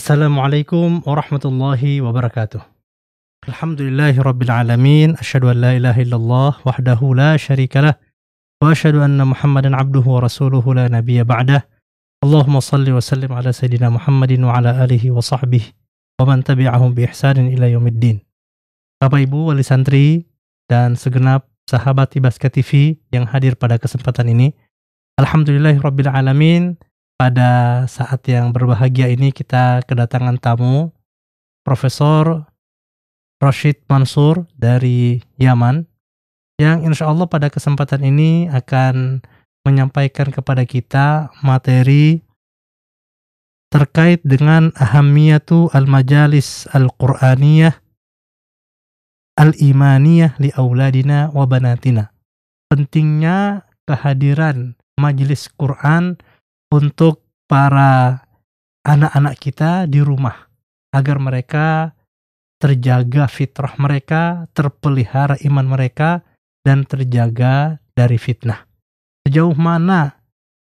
Assalamualaikum warahmatullahi wabarakatuh. Alhamdulillahi rabbil alamin. Asyhadu an la ilaha illallah wahdahu la syarikalah. Wa asyhadu anna Muhammadan abduhu wa rasuluhu la nabiyya ba'dah. Allahumma salli wa sallim ala sayyidina Muhammadin wa ala alihi wa sahbihi wa man tabi'ahum bi ihsanin ila yaumiddin. Bapak Ibu wali santri dan segenap sahabat Ibaska TV yang hadir pada kesempatan ini. Alhamdulillahirabbil alamin pada saat yang berbahagia ini kita kedatangan tamu Profesor Rashid Mansur dari Yaman yang insya Allah pada kesempatan ini akan menyampaikan kepada kita materi terkait dengan ahamiyatu al-majalis al-Qur'aniyah al-imaniyah li auladina wa banatina. Pentingnya kehadiran majelis Quran untuk para anak-anak kita di rumah agar mereka terjaga fitrah mereka, terpelihara iman mereka dan terjaga dari fitnah. Sejauh mana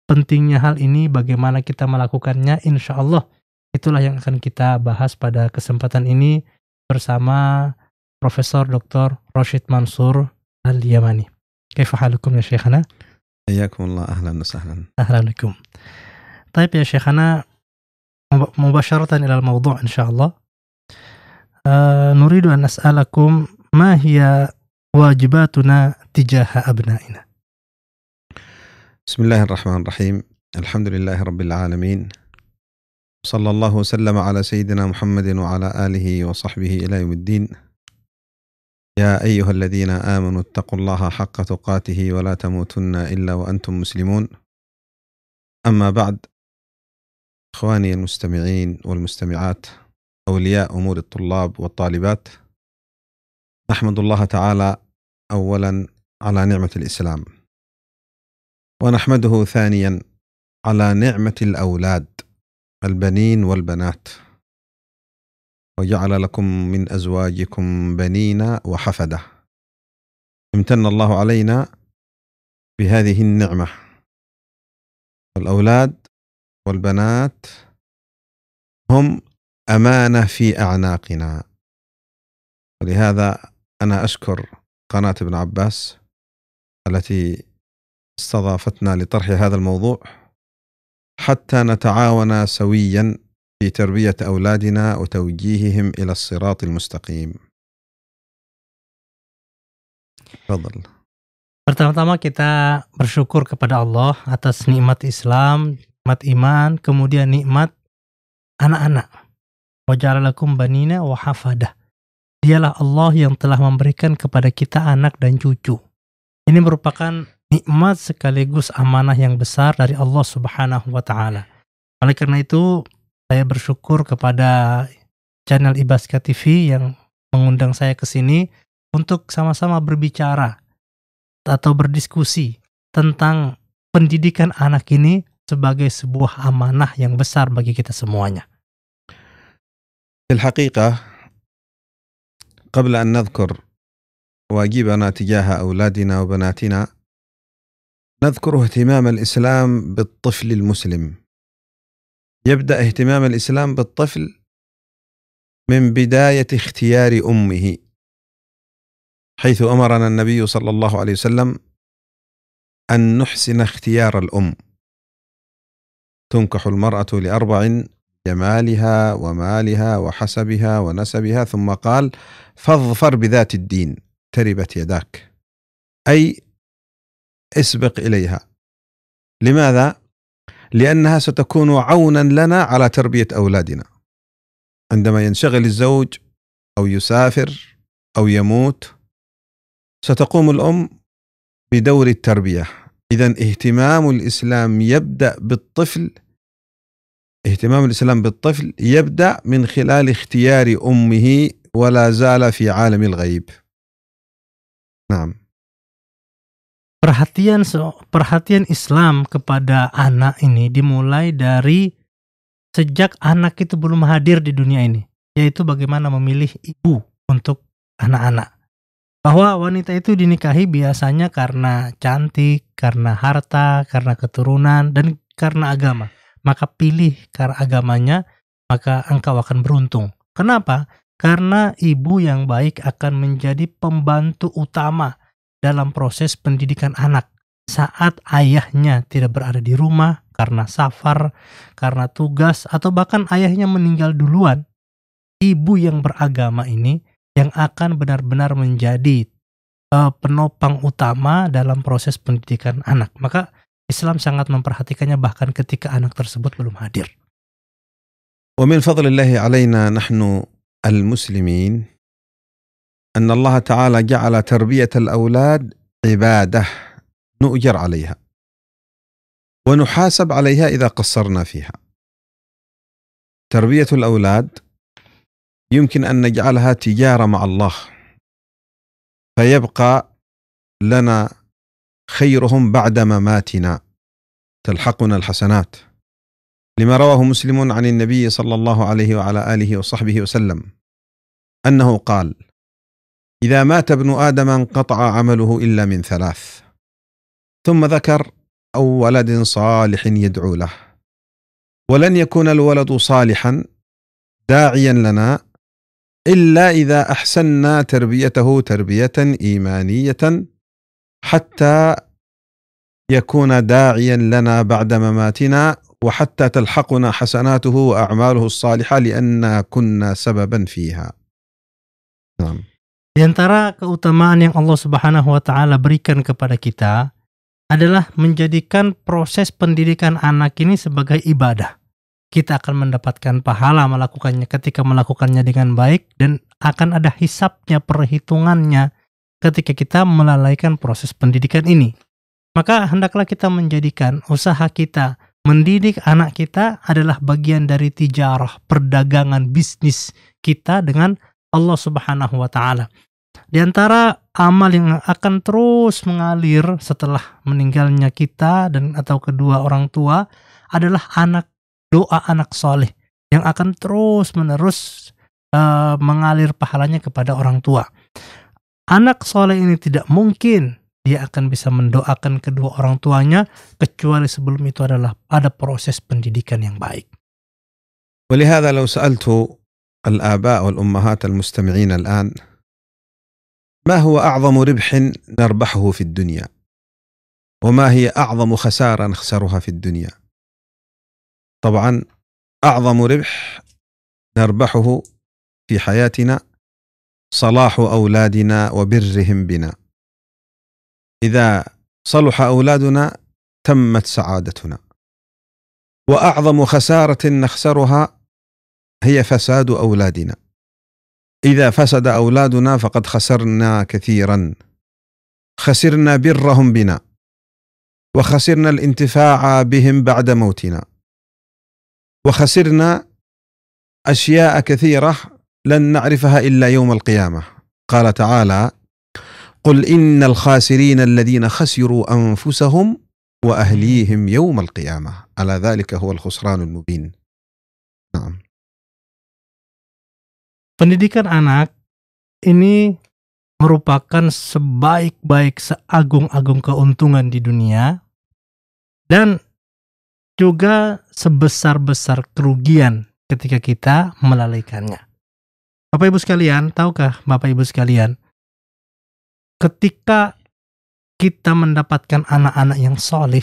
pentingnya hal ini, bagaimana kita melakukannya, insya Allah itulah yang akan kita bahas pada kesempatan ini bersama Profesor Dr. Rashid Mansur Al-Yamani. Kaifahalukum ya Syekhana? Ayakumullah ahlan wa sahlan. Ahlan طيب يا شيخنا مباشرة إلى الموضوع إن شاء الله آه نريد أن نسألكم ما هي واجباتنا تجاه أبنائنا بسم الله الرحمن الرحيم الحمد لله رب العالمين صلى الله وسلم على سيدنا محمد وعلى آله وصحبه إلى يوم الدين يا أيها الذين آمنوا اتقوا الله حق تقاته ولا تموتن إلا وأنتم مسلمون أما بعد إخواني المستمعين والمستمعات أولياء أمور الطلاب والطالبات نحمد الله تعالى أولا على نعمة الإسلام ونحمده ثانيا على نعمة الأولاد البنين والبنات وجعل لكم من أزواجكم بنين وحفدة امتن الله علينا بهذه النعمة والأولاد والبنات هم امانه في اعناقنا ولهذا انا اشكر قناه ابن عباس التي استضافتنا لطرح هذا الموضوع حتى نتعاون سويا في تربيه اولادنا وتوجيههم الى الصراط المستقيم. تفضل. Pertama-tama kita bersyukur kepada Allah atas nikmat Islam nikmat iman, kemudian nikmat anak-anak. Wajaralakum banina wa hafadah. Dialah Allah yang telah memberikan kepada kita anak dan cucu. Ini merupakan nikmat sekaligus amanah yang besar dari Allah Subhanahu wa taala. Oleh karena itu, saya bersyukur kepada channel Ibaska TV yang mengundang saya ke sini untuk sama-sama berbicara atau berdiskusi tentang pendidikan anak ini sebagai sebuah amanah yang besar bagi kita semuanya. الحقيقة قبل أن نذكر واجبنا تجاه أولادنا وبناتنا نذكر اهتمام الإسلام بالطفل المسلم يبدأ اهتمام الإسلام بالطفل من بداية اختيار أمه حيث أمرنا النبي صلى الله عليه وسلم أن نحسن اختيار الأم تنكح المرأة لأربع جمالها ومالها وحسبها ونسبها ثم قال فاظفر بذات الدين تربت يداك أي اسبق إليها لماذا؟ لأنها ستكون عونا لنا على تربية أولادنا عندما ينشغل الزوج أو يسافر أو يموت ستقوم الأم بدور التربية إذا اهتمام الإسلام يبدأ بالطفل اهتمام الإسلام بالطفل يبدأ من خلال اختيار أمه ولا زال في عالم الغيب نعم Perhatian perhatian Islam kepada anak ini dimulai dari sejak anak itu belum hadir di dunia ini, yaitu bagaimana memilih ibu untuk anak-anak. Bahwa wanita itu dinikahi biasanya karena cantik, karena harta, karena keturunan, dan karena agama maka pilih karena agamanya, maka engkau akan beruntung. Kenapa? Karena ibu yang baik akan menjadi pembantu utama dalam proses pendidikan anak. Saat ayahnya tidak berada di rumah karena safar, karena tugas, atau bahkan ayahnya meninggal duluan, ibu yang beragama ini yang akan benar-benar menjadi eh, penopang utama dalam proses pendidikan anak. Maka Islam sangat memperhatikannya bahkan ketika anak tersebut belum hadir. ومن فضل الله علينا نحن المسلمين أن الله تعالى جعل تربية الأولاد عبادة نؤجر عليها ونحاسب عليها إذا قصرنا فيها تربية الأولاد يمكن أن نجعلها تجارة مع الله فيبقى لنا خيرهم بعد مماتنا تلحقنا الحسنات لما رواه مسلم عن النبي صلى الله عليه وعلى اله وصحبه وسلم انه قال اذا مات ابن ادم انقطع عمله الا من ثلاث ثم ذكر او ولد صالح يدعو له ولن يكون الولد صالحا داعيا لنا الا اذا احسنا تربيته تربيه ايمانيه حتى يكون داعيا لنا بعد مماتنا وحتى تلحقنا حسناته وأعماله الصالحة لأن كنا سببا فيها. Di antara keutamaan yang Allah Subhanahu wa taala berikan kepada kita adalah menjadikan proses pendidikan anak ini sebagai ibadah. Kita akan mendapatkan pahala melakukannya ketika melakukannya dengan baik dan akan ada hisapnya perhitungannya ketika kita melalaikan proses pendidikan ini. Maka hendaklah kita menjadikan usaha kita mendidik anak kita adalah bagian dari tijarah, perdagangan bisnis kita dengan Allah Subhanahu wa taala. Di antara amal yang akan terus mengalir setelah meninggalnya kita dan atau kedua orang tua adalah anak doa anak soleh yang akan terus menerus uh, eh, mengalir pahalanya kepada orang tua. anak soleh ini tidak mungkin dia akan bisa mendoakan kedua orang tuanya kecuali sebelum itu adalah pada proses pendidikan yang baik. ولهذا لو سألت الآباء والأمهات المستمعين الآن ما هو أعظم ربح نربحه في الدنيا وما هي أعظم خسارة نخسرها في الدنيا طبعا أعظم ربح نربحه في حياتنا صلاح اولادنا وبرهم بنا اذا صلح اولادنا تمت سعادتنا واعظم خساره نخسرها هي فساد اولادنا اذا فسد اولادنا فقد خسرنا كثيرا خسرنا برهم بنا وخسرنا الانتفاع بهم بعد موتنا وخسرنا اشياء كثيره لن نعرفها الا يوم القيامه قال تعالى قل ان الخاسرين الذين خسروا انفسهم واهليهم يوم القيامه على ذلك هو الخسران المبين نعم pendidikan anak ini merupakan sebaik-baik seagung-agung keuntungan di dunia dan juga sebesar-besar kerugian ketika kita melalaikannya. Bapak Ibu sekalian, tahukah Bapak Ibu sekalian, ketika kita mendapatkan anak-anak yang solih,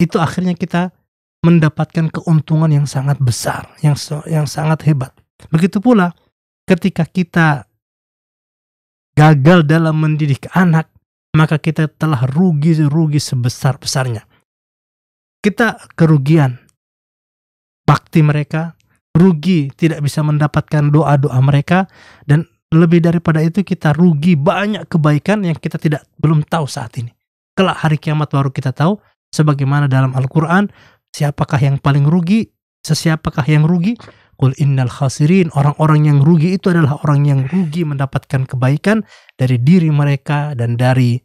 itu akhirnya kita mendapatkan keuntungan yang sangat besar, yang yang sangat hebat. Begitu pula ketika kita gagal dalam mendidik anak, maka kita telah rugi-rugi sebesar-besarnya. Kita kerugian bakti mereka, rugi tidak bisa mendapatkan doa-doa mereka dan lebih daripada itu kita rugi banyak kebaikan yang kita tidak belum tahu saat ini. Kelak hari kiamat baru kita tahu sebagaimana dalam Al-Qur'an siapakah yang paling rugi, sesiapakah yang rugi? kul innal khasirin, orang-orang yang rugi itu adalah orang yang rugi mendapatkan kebaikan dari diri mereka dan dari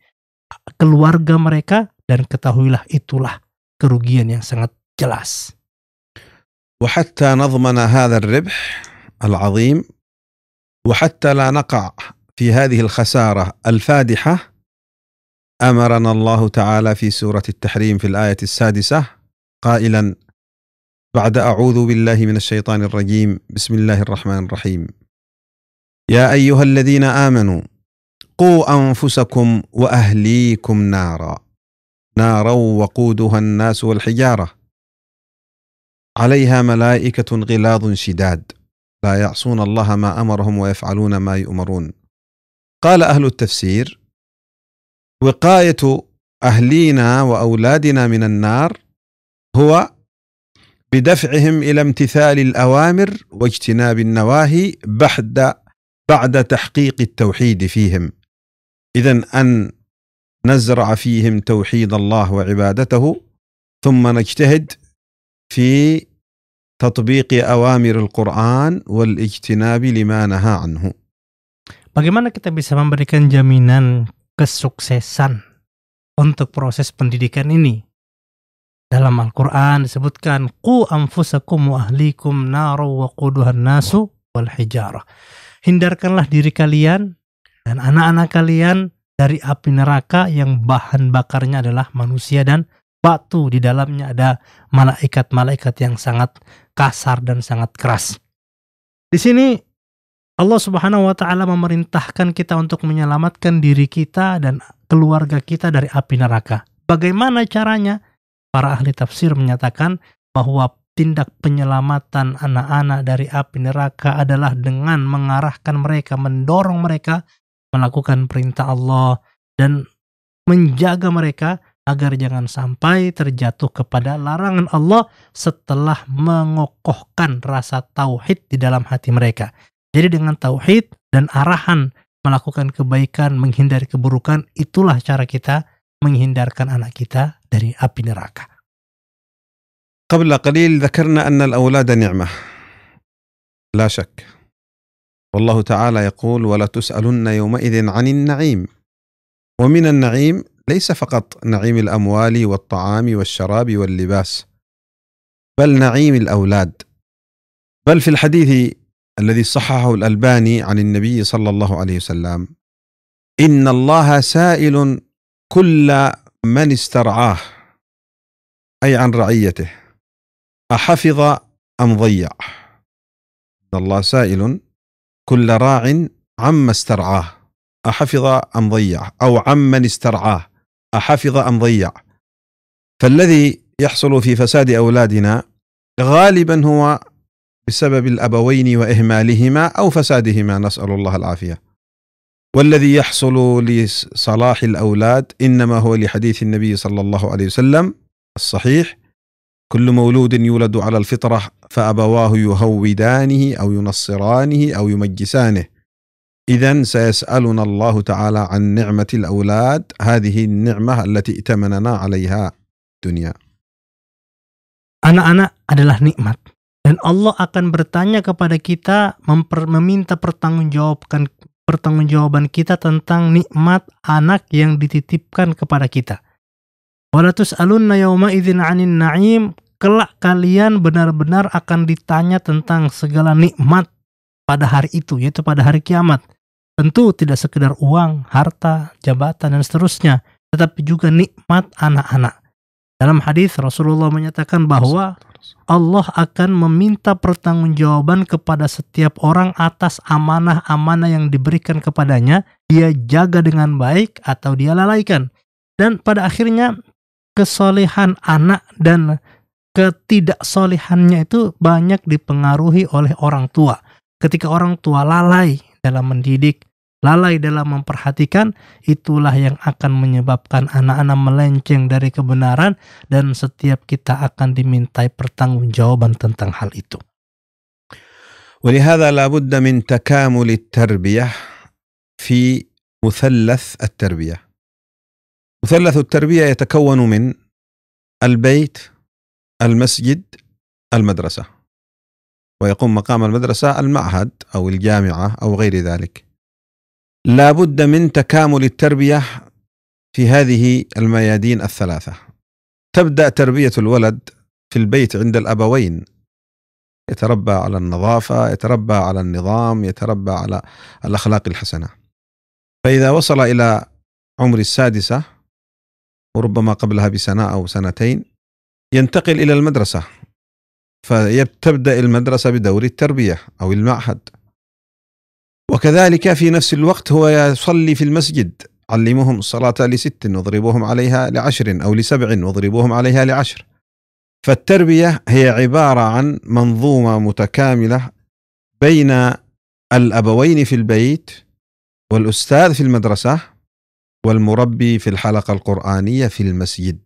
keluarga mereka dan ketahuilah itulah kerugian yang sangat jelas. وحتى نضمن هذا الربح العظيم وحتى لا نقع في هذه الخساره الفادحه امرنا الله تعالى في سوره التحريم في الايه السادسه قائلا بعد اعوذ بالله من الشيطان الرجيم بسم الله الرحمن الرحيم يا ايها الذين امنوا قوا انفسكم واهليكم نارا نارا وقودها الناس والحجاره عليها ملائكة غلاظ شداد لا يعصون الله ما أمرهم ويفعلون ما يؤمرون قال أهل التفسير وقاية أهلينا وأولادنا من النار هو بدفعهم إلى امتثال الأوامر واجتناب النواهي بعد بعد تحقيق التوحيد فيهم إذا أن نزرع فيهم توحيد الله وعبادته ثم نجتهد في تطبيق أوامر القرآن والاجتناب لما نهى عنه. Bagaimana kita bisa memberikan jaminan kesuksesan untuk proses pendidikan ini? Dalam Al-Quran disebutkan Ku anfusakum wa ahlikum naru wa quduhan nasu wal hijarah. Hindarkanlah diri kalian dan anak-anak kalian dari api neraka yang bahan bakarnya adalah manusia dan batu di dalamnya ada malaikat-malaikat yang sangat kasar dan sangat keras. Di sini Allah Subhanahu wa taala memerintahkan kita untuk menyelamatkan diri kita dan keluarga kita dari api neraka. Bagaimana caranya? Para ahli tafsir menyatakan bahwa tindak penyelamatan anak-anak dari api neraka adalah dengan mengarahkan mereka, mendorong mereka melakukan perintah Allah dan menjaga mereka agar jangan sampai terjatuh kepada larangan Allah setelah mengokohkan rasa tauhid di dalam hati mereka. Jadi dengan tauhid dan arahan melakukan kebaikan, menghindari keburukan, itulah cara kita menghindarkan anak kita dari api neraka. قبل قليل ذكرنا أن الأولاد نعمة لا شك والله تعالى يقول ولا تسألن يومئذ عن النعيم ومن النعيم ليس فقط نعيم الاموال والطعام والشراب واللباس بل نعيم الاولاد بل في الحديث الذي صححه الالباني عن النبي صلى الله عليه وسلم ان الله سائل كل من استرعاه اي عن رعيته احفظ ام ضيع ان الله سائل كل راع عما استرعاه أحفظ أم ضيع أو عمن استرعاه أحفظ أم ضيع فالذي يحصل في فساد أولادنا غالبا هو بسبب الأبوين وإهمالهما أو فسادهما نسأل الله العافية والذي يحصل لصلاح الأولاد إنما هو لحديث النبي صلى الله عليه وسلم الصحيح كل مولود يولد على الفطرة فأبواه يهودانه أو ينصرانه أو يمجسانه إذا سيسألنا الله تعالى عن نعمة الأولاد هذه النعمة التي ائتمننا عليها الدنيا Anak-anak adalah nikmat dan Allah akan bertanya kepada kita memper, meminta pertanggungjawabkan pertanggungjawaban kita tentang nikmat anak yang dititipkan kepada kita. Walatus alunna yauma idzin anin na'im kelak kalian benar-benar akan ditanya tentang segala nikmat pada hari itu, yaitu pada hari kiamat. Tentu tidak sekedar uang, harta, jabatan, dan seterusnya, tetapi juga nikmat anak-anak. Dalam hadis Rasulullah menyatakan bahwa Allah akan meminta pertanggungjawaban kepada setiap orang atas amanah-amanah yang diberikan kepadanya, dia jaga dengan baik atau dia lalaikan. Dan pada akhirnya kesolehan anak dan ketidaksolehannya itu banyak dipengaruhi oleh orang tua. Ketika orang tua lalai dalam mendidik, lalai dalam memperhatikan, itulah yang akan menyebabkan anak-anak melenceng dari kebenaran dan setiap kita akan dimintai pertanggungjawaban tentang hal itu. ولهذا لابد من تكامل التربية في مثلث التربية. مثلث التربية يتكون من البيت، المسجد، المدرسة. ويقوم مقام المدرسة المعهد أو الجامعة أو غير ذلك لا بد من تكامل التربية في هذه الميادين الثلاثة تبدأ تربية الولد في البيت عند الأبوين يتربى على النظافة يتربى على النظام يتربى على الأخلاق الحسنة فإذا وصل إلى عمر السادسة وربما قبلها بسنة أو سنتين ينتقل إلى المدرسة تبدا المدرسة بدور التربية أو المعهد وكذلك في نفس الوقت هو يصلي في المسجد علمهم الصلاة لست واضربوهم عليها لعشر أو لسبع واضربوهم عليها لعشر فالتربية هي عبارة عن منظومة متكاملة بين الأبوين في البيت والأستاذ في المدرسة والمربي في الحلقة القرآنية في المسجد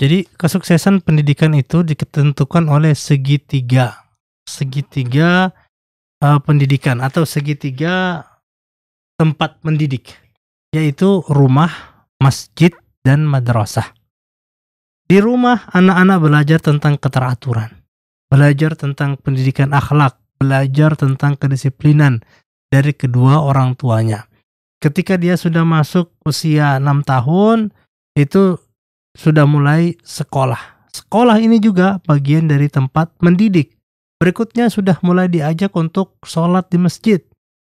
Jadi kesuksesan pendidikan itu ditentukan oleh segitiga, segitiga uh, pendidikan atau segitiga tempat mendidik, yaitu rumah, masjid, dan madrasah. Di rumah anak-anak belajar tentang keteraturan, belajar tentang pendidikan akhlak, belajar tentang kedisiplinan dari kedua orang tuanya. Ketika dia sudah masuk usia 6 tahun, itu sudah mulai sekolah. Sekolah ini juga bagian dari tempat mendidik. Berikutnya sudah mulai diajak untuk sholat di masjid.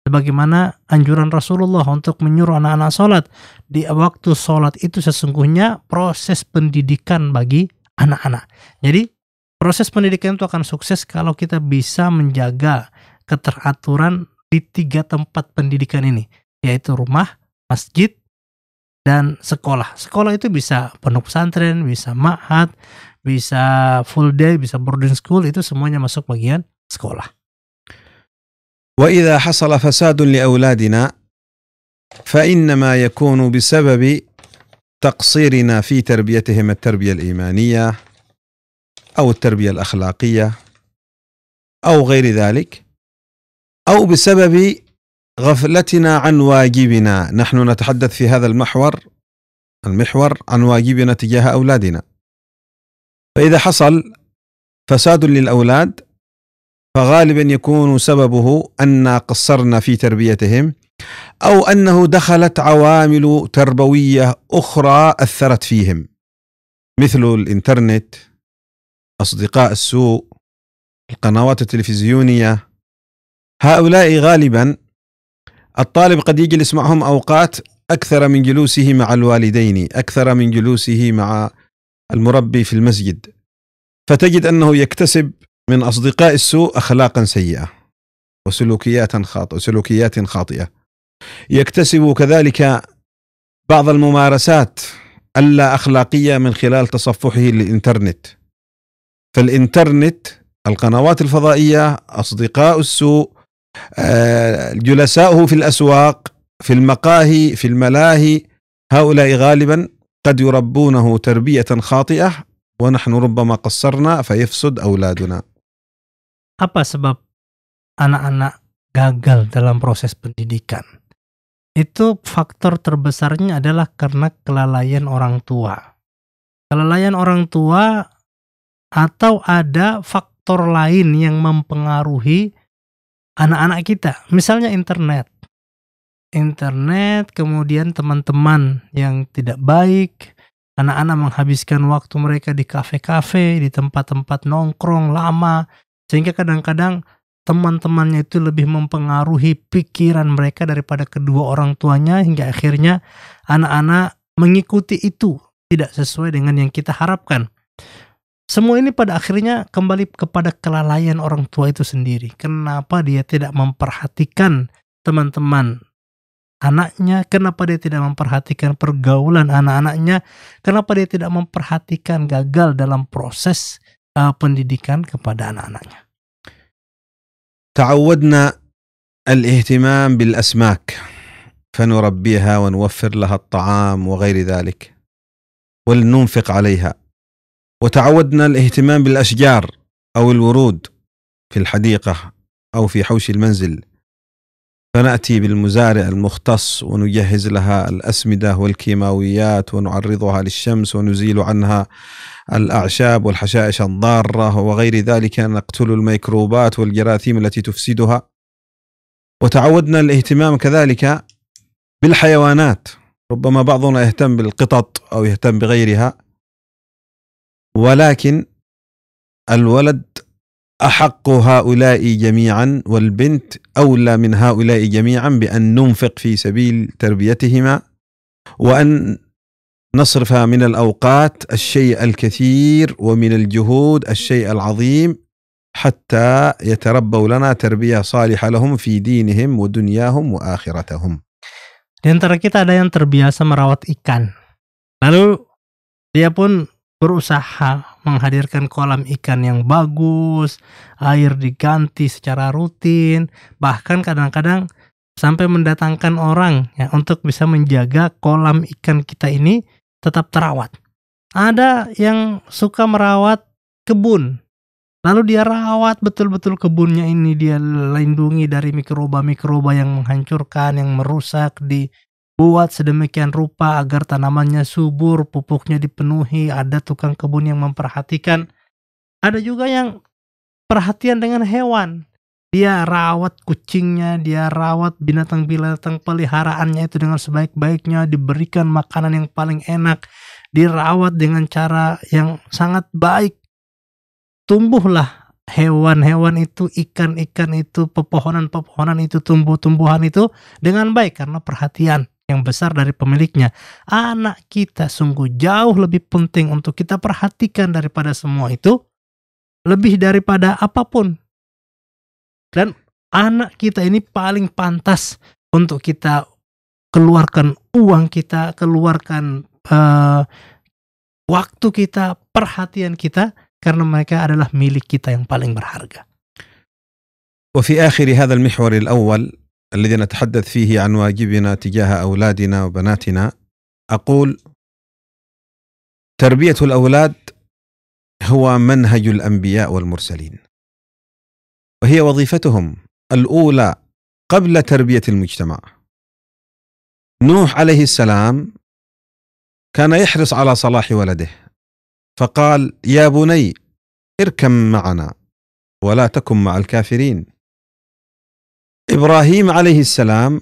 Sebagaimana anjuran Rasulullah untuk menyuruh anak-anak sholat. Di waktu sholat itu sesungguhnya proses pendidikan bagi anak-anak. Jadi proses pendidikan itu akan sukses kalau kita bisa menjaga keteraturan di tiga tempat pendidikan ini. Yaitu rumah, masjid, dan sekolah. Sekolah itu bisa penuh pesantren, bisa ma'had, bisa full day, bisa boarding school, itu semuanya masuk bagian sekolah. Wa idza hasala fasadun li auladina fa inna innama yakunu bisababi تقصيرنا في تربيتهم التربيه الايمانيه او التربيه الاخلاقيه او غير ذلك او بسبب غفلتنا عن واجبنا نحن نتحدث في هذا المحور المحور عن واجبنا تجاه أولادنا فإذا حصل فساد للأولاد فغالبا يكون سببه أن قصرنا في تربيتهم أو أنه دخلت عوامل تربوية أخرى أثرت فيهم مثل الإنترنت أصدقاء السوء القنوات التلفزيونية هؤلاء غالبا الطالب قد يجلس معهم اوقات اكثر من جلوسه مع الوالدين، اكثر من جلوسه مع المربي في المسجد. فتجد انه يكتسب من اصدقاء السوء اخلاقا سيئه وسلوكيات خاطئه سلوكيات خاطئه. يكتسب كذلك بعض الممارسات اللا اخلاقيه من خلال تصفحه للانترنت. فالانترنت القنوات الفضائيه اصدقاء السوء جلساؤه في الأسواق في المقاهي في الملاهي هؤلاء غالبا قد يربونه تربية خاطئة ونحن ربما قصرنا فيفسد أولادنا apa sebab anak-anak gagal dalam proses pendidikan? Itu faktor terbesarnya adalah karena kelalaian orang tua. Kelalaian orang tua atau ada faktor lain yang mempengaruhi anak-anak kita, misalnya internet. Internet, kemudian teman-teman yang tidak baik, anak-anak menghabiskan waktu mereka di kafe-kafe, di tempat-tempat nongkrong lama, sehingga kadang-kadang teman-temannya itu lebih mempengaruhi pikiran mereka daripada kedua orang tuanya hingga akhirnya anak-anak mengikuti itu tidak sesuai dengan yang kita harapkan. Semua ini pada akhirnya kembali kepada kelalaian orang tua itu sendiri. Kenapa dia tidak memperhatikan teman-teman anaknya? Kenapa dia tidak memperhatikan pergaulan anak-anaknya? Kenapa dia tidak memperhatikan gagal dalam proses uh, pendidikan kepada anak-anaknya? تعودنا الاهتمام بالاسماك فنربيها ونوفر لها الطعام وغير ذلك ولننفق عليها وتعودنا الاهتمام بالاشجار او الورود في الحديقه او في حوش المنزل فناتي بالمزارع المختص ونجهز لها الاسمده والكيماويات ونعرضها للشمس ونزيل عنها الاعشاب والحشائش الضاره وغير ذلك نقتل الميكروبات والجراثيم التي تفسدها وتعودنا الاهتمام كذلك بالحيوانات ربما بعضنا يهتم بالقطط او يهتم بغيرها ولكن الولد احق هؤلاء جميعا والبنت اولى من هؤلاء جميعا بان ننفق في سبيل تربيتهما وان نصرف من الاوقات الشيء الكثير ومن الجهود الشيء العظيم حتى يتربوا لنا تربيه صالحه لهم في دينهم ودنياهم واخرتهم. Di antara kita ada yang terbiasa merawat ikan. Lalu dia pun berusaha menghadirkan kolam ikan yang bagus, air diganti secara rutin, bahkan kadang-kadang sampai mendatangkan orang ya untuk bisa menjaga kolam ikan kita ini tetap terawat. Ada yang suka merawat kebun. Lalu dia rawat betul-betul kebunnya ini dia lindungi dari mikroba-mikroba yang menghancurkan, yang merusak di Buat sedemikian rupa agar tanamannya subur, pupuknya dipenuhi, ada tukang kebun yang memperhatikan. Ada juga yang perhatian dengan hewan. Dia rawat kucingnya, dia rawat binatang-binatang peliharaannya itu dengan sebaik-baiknya, diberikan makanan yang paling enak, dirawat dengan cara yang sangat baik. Tumbuhlah hewan-hewan itu, ikan-ikan itu, pepohonan-pepohonan itu, tumbuh-tumbuhan itu dengan baik karena perhatian yang besar dari pemiliknya. Anak kita sungguh jauh lebih penting untuk kita perhatikan daripada semua itu, lebih daripada apapun. Dan anak kita ini paling pantas untuk kita keluarkan uang kita, keluarkan uh, waktu kita, perhatian kita karena mereka adalah milik kita yang paling berharga. وفي آخر هذا المحور الأول الذي نتحدث فيه عن واجبنا تجاه أولادنا وبناتنا أقول تربية الأولاد هو منهج الأنبياء والمرسلين وهي وظيفتهم الأولى قبل تربية المجتمع نوح عليه السلام كان يحرص على صلاح ولده فقال يا بني اركم معنا ولا تكن مع الكافرين ابراهيم عليه السلام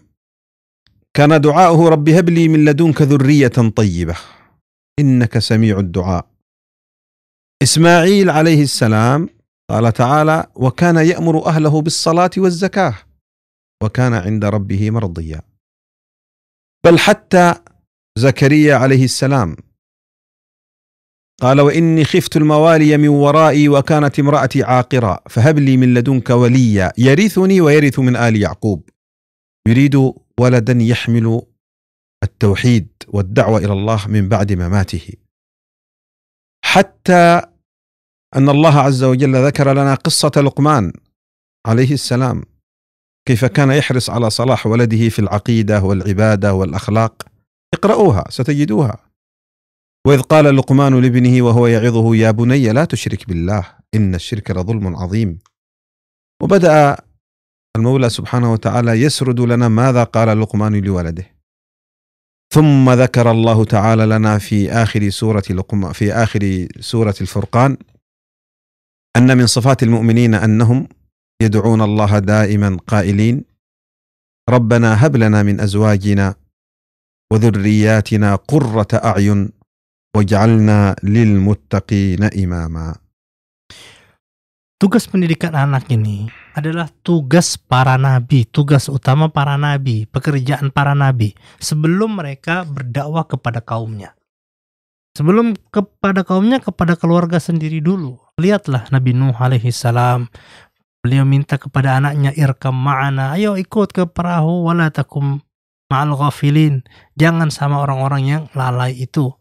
كان دعاؤه رب هب لي من لدنك ذريه طيبه انك سميع الدعاء اسماعيل عليه السلام قال تعالى وكان يامر اهله بالصلاه والزكاه وكان عند ربه مرضيا بل حتى زكريا عليه السلام قال واني خفت الموالي من ورائي وكانت امراتي عاقرا فهب لي من لدنك وليا يرثني ويرث من ال يعقوب يريد ولدا يحمل التوحيد والدعوه الى الله من بعد مماته حتى ان الله عز وجل ذكر لنا قصه لقمان عليه السلام كيف كان يحرص على صلاح ولده في العقيده والعباده والاخلاق اقرأوها ستجدوها واذ قال لقمان لابنه وهو يعظه يا بني لا تشرك بالله ان الشرك لظلم عظيم وبدا المولى سبحانه وتعالى يسرد لنا ماذا قال لقمان لولده ثم ذكر الله تعالى لنا في آخر سورة لقم في آخر سورة الفرقان أن من صفات المؤمنين أنهم يدعون الله دائما قائلين ربنا هب لنا من أزواجنا وذرياتنا قرة أعين waj'alna lil muttaqina imama. Tugas pendidikan anak ini adalah tugas para nabi, tugas utama para nabi, pekerjaan para nabi sebelum mereka berdakwah kepada kaumnya. Sebelum kepada kaumnya kepada keluarga sendiri dulu. Lihatlah Nabi Nuh alaihi salam beliau minta kepada anaknya irkam ma'ana, ayo ikut ke perahu wala takum ma'al ghafilin. Jangan sama orang-orang yang lalai itu.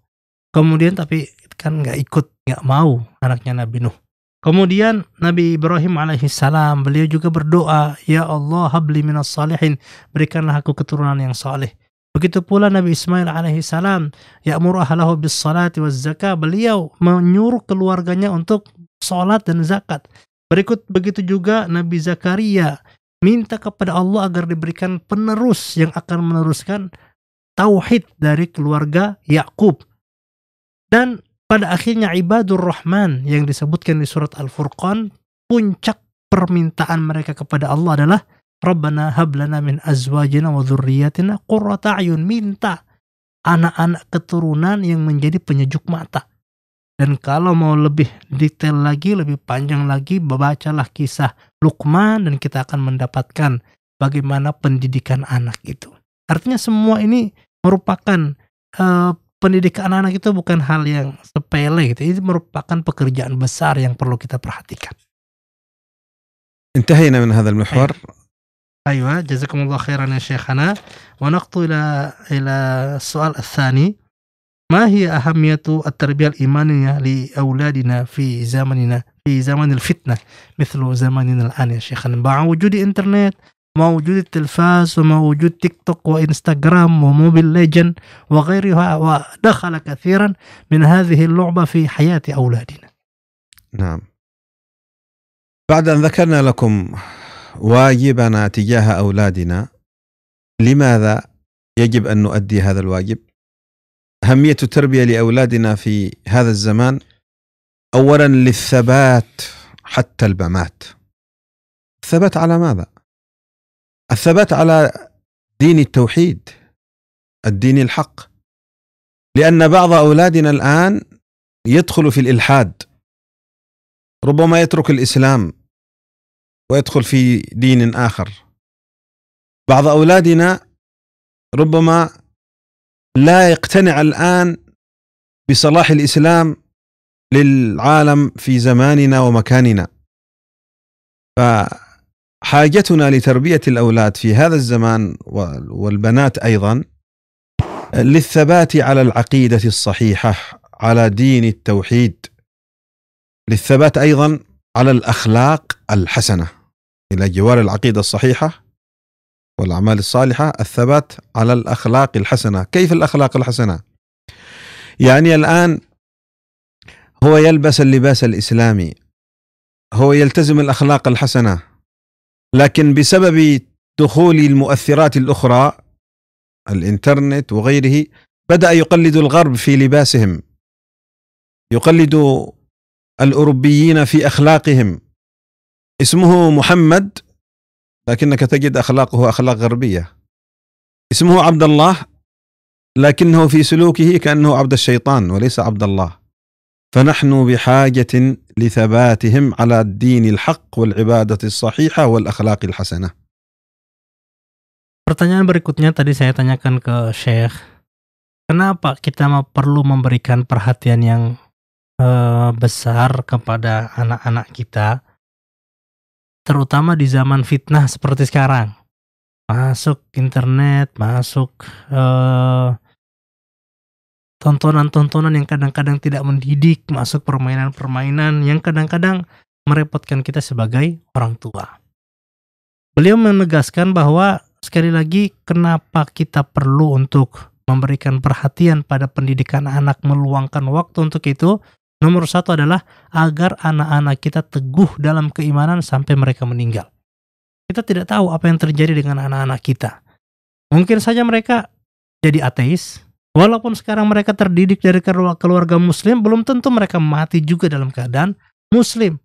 Kemudian tapi kan nggak ikut, nggak mau anaknya Nabi Nuh. Kemudian Nabi Ibrahim alaihissalam beliau juga berdoa, Ya Allah habli minas salihin, berikanlah aku keturunan yang saleh. Begitu pula Nabi Ismail alaihissalam, ya murahalahu bis salat wa zakah, beliau menyuruh keluarganya untuk salat dan zakat. Berikut begitu juga Nabi Zakaria minta kepada Allah agar diberikan penerus yang akan meneruskan tauhid dari keluarga Yakub dan pada akhirnya ibadur rahman yang disebutkan di surat Al-Furqan, puncak permintaan mereka kepada Allah adalah Rabbana hablana min azwajina wa dzurriyyatina qurrata ayun minta anak-anak keturunan yang menjadi penyejuk mata. Dan kalau mau lebih detail lagi, lebih panjang lagi, bacalah kisah Luqman dan kita akan mendapatkan bagaimana pendidikan anak itu. Artinya semua ini merupakan uh, pendidikan anak anak itu bukan hal yang sepele gitu. Ini merupakan pekerjaan besar yang perlu kita perhatikan. Intahina min hadzal muhwar. Iya. Ayo, jazakumullah khairan ya Syekhana. Wa naqtu ila ila soal tsani. Ma hi ahamiyatu at-tarbiyah al-imaniyah li auladina fi zamanina fi zaman al-fitnah mithlu zamanina al-an ya Syekhana. Ba'a wujudi internet, موجود التلفاز وموجود تيك توك وإنستغرام وموبيل ليجن وغيرها ودخل كثيرا من هذه اللعبة في حياة أولادنا نعم بعد أن ذكرنا لكم واجبنا تجاه أولادنا لماذا يجب أن نؤدي هذا الواجب أهمية التربية لأولادنا في هذا الزمان أولا للثبات حتى الممات الثبات على ماذا الثبات على دين التوحيد الدين الحق لأن بعض أولادنا الآن يدخل في الإلحاد ربما يترك الإسلام ويدخل في دين آخر بعض أولادنا ربما لا يقتنع الآن بصلاح الإسلام للعالم في زماننا ومكاننا ف حاجتنا لتربيه الاولاد في هذا الزمان والبنات ايضا للثبات على العقيده الصحيحه على دين التوحيد للثبات ايضا على الاخلاق الحسنه الى جوار العقيده الصحيحه والاعمال الصالحه الثبات على الاخلاق الحسنه، كيف الاخلاق الحسنه؟ يعني الان هو يلبس اللباس الاسلامي هو يلتزم الاخلاق الحسنه لكن بسبب دخول المؤثرات الاخرى الانترنت وغيره بدا يقلد الغرب في لباسهم يقلد الاوروبيين في اخلاقهم اسمه محمد لكنك تجد اخلاقه اخلاق غربيه اسمه عبد الله لكنه في سلوكه كانه عبد الشيطان وليس عبد الله فنحن بحاجة لثباتهم على الدين الحق والعبادة الصحيحة والأخلاق الحسنة Pertanyaan berikutnya tadi saya tanyakan ke Syekh, kenapa kita perlu memberikan perhatian yang uh, besar kepada anak-anak kita, terutama di zaman fitnah seperti sekarang? Masuk internet, masuk eh, tontonan-tontonan yang kadang-kadang tidak mendidik, masuk permainan-permainan yang kadang-kadang merepotkan kita sebagai orang tua. Beliau menegaskan bahwa sekali lagi kenapa kita perlu untuk memberikan perhatian pada pendidikan anak meluangkan waktu untuk itu Nomor satu adalah agar anak-anak kita teguh dalam keimanan sampai mereka meninggal. Kita tidak tahu apa yang terjadi dengan anak-anak kita. Mungkin saja mereka jadi ateis, Walaupun sekarang mereka terdidik dari keluarga muslim, belum tentu mereka mati juga dalam keadaan muslim.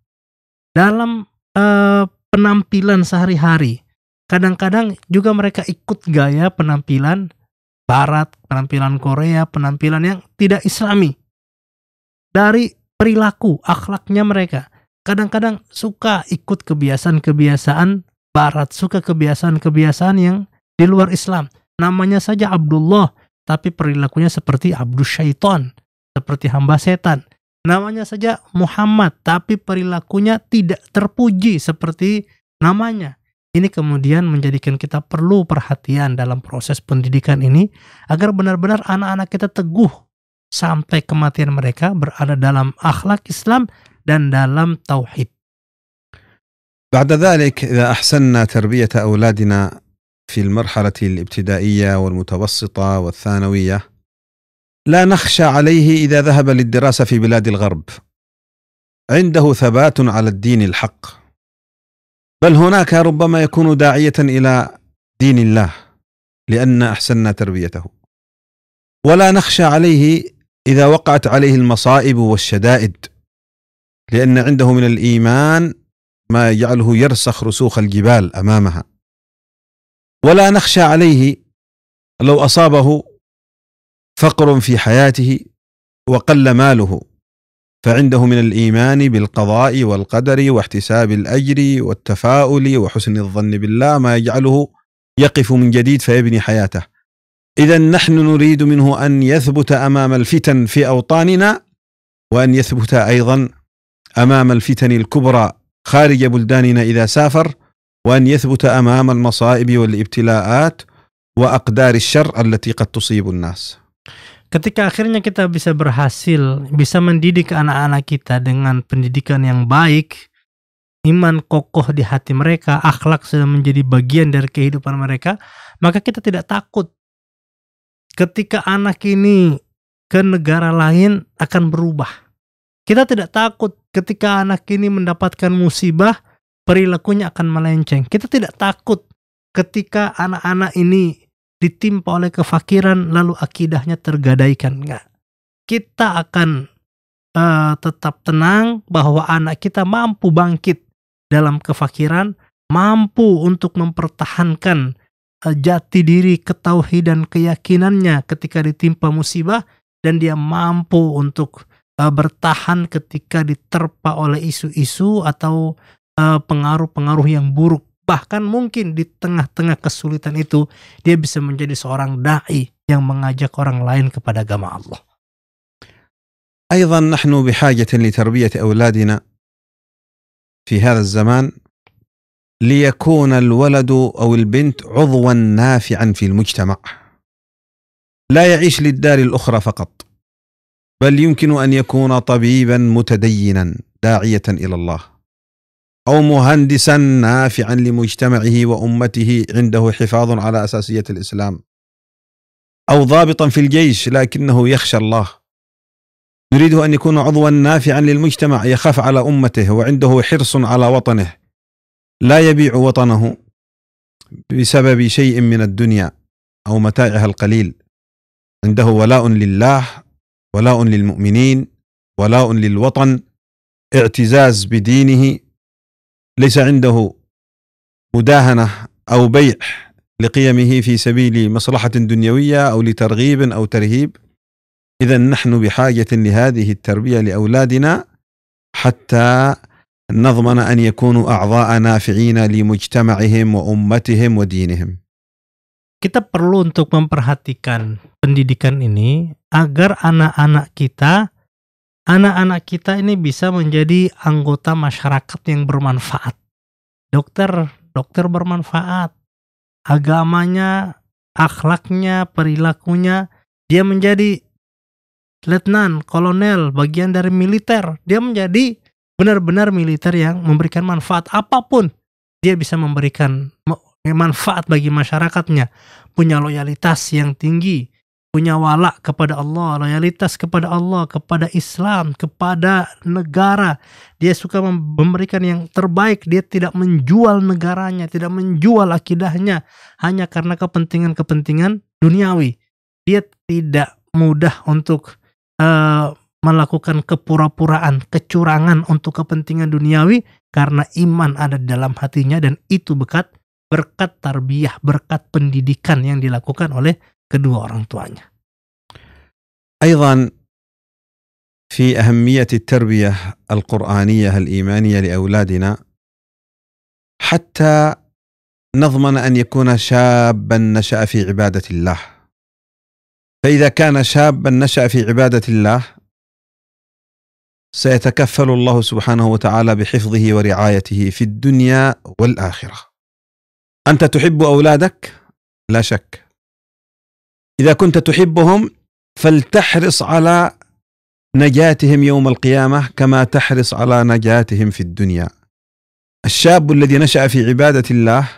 Dalam eh, penampilan sehari-hari, kadang-kadang juga mereka ikut gaya penampilan barat, penampilan Korea, penampilan yang tidak islami. Dari perilaku, akhlaknya mereka. Kadang-kadang suka ikut kebiasaan-kebiasaan barat, suka kebiasaan-kebiasaan yang di luar Islam. Namanya saja Abdullah tapi perilakunya seperti abdus syaiton, seperti hamba setan. Namanya saja Muhammad, tapi perilakunya tidak terpuji seperti namanya. Ini kemudian menjadikan kita perlu perhatian dalam proses pendidikan ini agar benar-benar anak-anak kita teguh sampai kematian mereka berada dalam akhlak Islam dan dalam tauhid. بعد ذلك إذا أحسننا تربية أولادنا في المرحلة الابتدائية والمتوسطة والثانوية لا نخشى عليه إذا ذهب للدراسة في بلاد الغرب عنده ثبات على الدين الحق بل هناك ربما يكون داعية إلى دين الله لأن أحسنا تربيته ولا نخشى عليه إذا وقعت عليه المصائب والشدائد لأن عنده من الإيمان ما يجعله يرسخ رسوخ الجبال أمامها ولا نخشى عليه لو اصابه فقر في حياته وقل ماله فعنده من الايمان بالقضاء والقدر واحتساب الاجر والتفاؤل وحسن الظن بالله ما يجعله يقف من جديد فيبني حياته. اذا نحن نريد منه ان يثبت امام الفتن في اوطاننا وان يثبت ايضا امام الفتن الكبرى خارج بلداننا اذا سافر وأن يثبت أمام المصائب والابتلاءات وأقدار الشر التي قد تصيب الناس ketika akhirnya kita bisa berhasil bisa mendidik anak-anak kita dengan pendidikan yang baik iman kokoh di hati mereka akhlak sudah menjadi bagian dari kehidupan mereka maka kita tidak takut ketika anak ini ke negara lain akan berubah kita tidak takut ketika anak ini mendapatkan musibah perilakunya akan melenceng. Kita tidak takut ketika anak-anak ini ditimpa oleh kefakiran lalu akidahnya tergadaikan. Enggak. Kita akan uh, tetap tenang bahwa anak kita mampu bangkit dalam kefakiran, mampu untuk mempertahankan uh, jati diri, dan keyakinannya ketika ditimpa musibah dan dia mampu untuk uh, bertahan ketika diterpa oleh isu-isu atau pengaruh-pengaruh yang buruk. Bahkan mungkin di tengah-tengah kesulitan itu dia bisa menjadi seorang dai yang mengajak orang lain kepada agama Allah. أيضا نحن بحاجة لتربية أولادنا في هذا الزمان ليكون الولد أو البنت عضوا نافعا في المجتمع لا يعيش للدار الأخرى فقط بل يمكن أن يكون طبيبا متدينا داعية إلى الله أو مهندسا نافعا لمجتمعه وأمته عنده حفاظ على أساسية الإسلام أو ضابطا في الجيش لكنه يخشى الله يريد أن يكون عضوا نافعا للمجتمع يخاف على أمته وعنده حرص على وطنه لا يبيع وطنه بسبب شيء من الدنيا أو متاعها القليل عنده ولاء لله ولاء للمؤمنين ولاء للوطن اعتزاز بدينه ليس عنده مداهنه او بيع لقيمه في سبيل مصلحه دنيويه او لترغيب او ترهيب اذا نحن بحاجه لهذه التربيه لاولادنا حتى نضمن ان يكونوا اعضاء نافعين لمجتمعهم وامتهم ودينهم. Kita perlu untuk memperhatikan pendidikan ini agar anak-anak kita anak-anak kita ini bisa menjadi anggota masyarakat yang bermanfaat. Dokter, dokter bermanfaat. Agamanya, akhlaknya, perilakunya, dia menjadi letnan, kolonel, bagian dari militer. Dia menjadi benar-benar militer yang memberikan manfaat apapun. Dia bisa memberikan manfaat bagi masyarakatnya, punya loyalitas yang tinggi, punya wala kepada Allah, loyalitas kepada Allah, kepada Islam, kepada negara. Dia suka memberikan yang terbaik, dia tidak menjual negaranya, tidak menjual akidahnya hanya karena kepentingan-kepentingan duniawi. Dia tidak mudah untuk uh, melakukan kepura-puraan, kecurangan untuk kepentingan duniawi karena iman ada di dalam hatinya dan itu berkat, berkat tarbiyah, berkat pendidikan yang dilakukan oleh kedua orang tuanya. ايضا في اهميه التربيه القرانيه الايمانيه لاولادنا حتى نضمن ان يكون شابا نشا في عباده الله فاذا كان شابا نشا في عباده الله سيتكفل الله سبحانه وتعالى بحفظه ورعايته في الدنيا والاخره انت تحب اولادك لا شك إذا كنت تحبهم فلتحرص على نجاتهم يوم القيامة كما تحرص على نجاتهم في الدنيا الشاب الذي نشأ في عبادة الله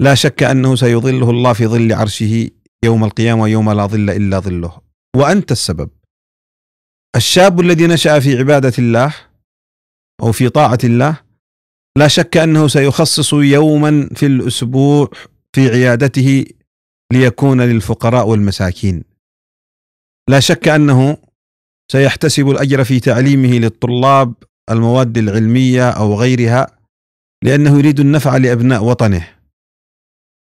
لا شك أنه سيظله الله في ظل عرشه يوم القيامة يوم لا ظل إلا ظله وأنت السبب الشاب الذي نشأ في عبادة الله أو في طاعة الله لا شك أنه سيخصص يوما في الأسبوع في عيادته ليكون للفقراء والمساكين لا شك انه سيحتسب الاجر في تعليمه للطلاب المواد العلميه او غيرها لانه يريد النفع لابناء وطنه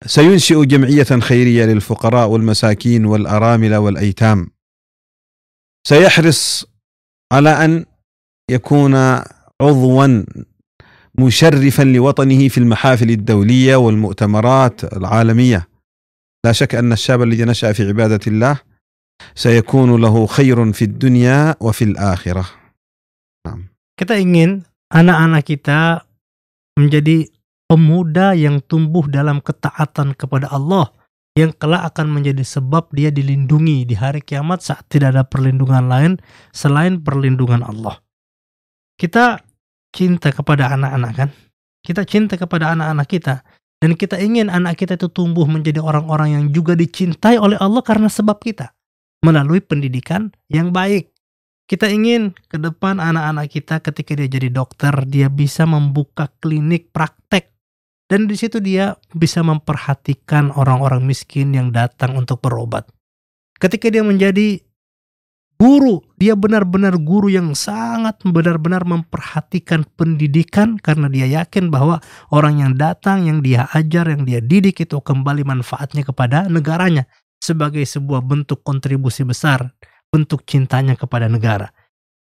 سينشئ جمعيه خيريه للفقراء والمساكين والارامل والايتام سيحرص على ان يكون عضوا مشرفا لوطنه في المحافل الدوليه والمؤتمرات العالميه لا شك أن الشاب الذي نشأ في عبادة الله سيكون له خير في الدنيا وفي الآخرة نعم. Kita ingin anak-anak kita menjadi pemuda yang tumbuh dalam ketaatan kepada Allah yang kelak akan menjadi sebab dia dilindungi di hari kiamat saat tidak ada perlindungan lain selain perlindungan Allah. Kita cinta kepada anak-anak kan? Kita cinta kepada anak-anak kita. Dan kita ingin anak kita itu tumbuh menjadi orang-orang yang juga dicintai oleh Allah karena sebab kita. Melalui pendidikan yang baik. Kita ingin ke depan anak-anak kita ketika dia jadi dokter, dia bisa membuka klinik praktek. Dan di situ dia bisa memperhatikan orang-orang miskin yang datang untuk berobat. Ketika dia menjadi guru, dia benar-benar guru yang sangat benar-benar memperhatikan pendidikan karena dia yakin bahwa orang yang datang, yang dia ajar, yang dia didik itu kembali manfaatnya kepada negaranya sebagai sebuah bentuk kontribusi besar, bentuk cintanya kepada negara.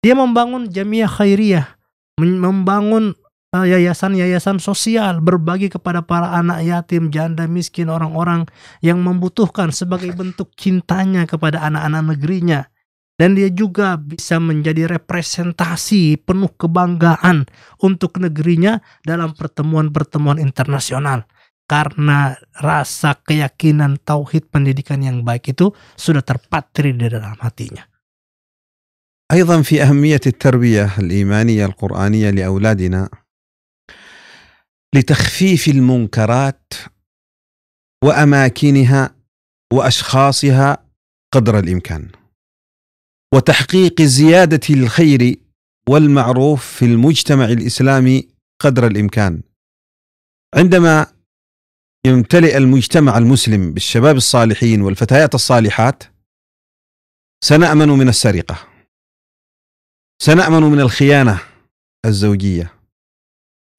Dia membangun jamiah khairiyah, membangun eh, yayasan-yayasan sosial berbagi kepada para anak yatim, janda, miskin, orang-orang yang membutuhkan sebagai bentuk cintanya kepada anak-anak negerinya dan dia juga bisa menjadi representasi penuh kebanggaan untuk negerinya dalam pertemuan-pertemuan internasional karena rasa keyakinan tauhid pendidikan yang baik itu sudah terpatri di dalam hatinya. أيضا في أهمية التربية الإيمانية القرآنية لأولادنا لتخفيف المنكرات وأماكنها وأشخاصها قدر الإمكان. وتحقيق زياده الخير والمعروف في المجتمع الاسلامي قدر الامكان. عندما يمتلئ المجتمع المسلم بالشباب الصالحين والفتيات الصالحات سنامن من السرقه. سنامن من الخيانه الزوجيه.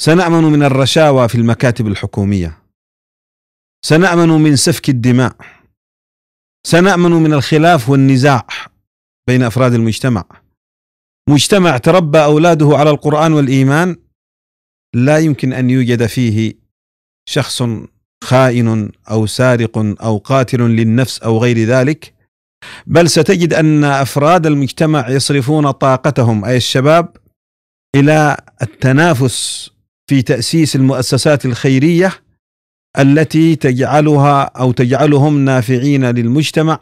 سنامن من الرشاوى في المكاتب الحكوميه. سنامن من سفك الدماء. سنامن من الخلاف والنزاع بين افراد المجتمع مجتمع تربى اولاده على القران والايمان لا يمكن ان يوجد فيه شخص خائن او سارق او قاتل للنفس او غير ذلك بل ستجد ان افراد المجتمع يصرفون طاقتهم اي الشباب الى التنافس في تاسيس المؤسسات الخيريه التي تجعلها او تجعلهم نافعين للمجتمع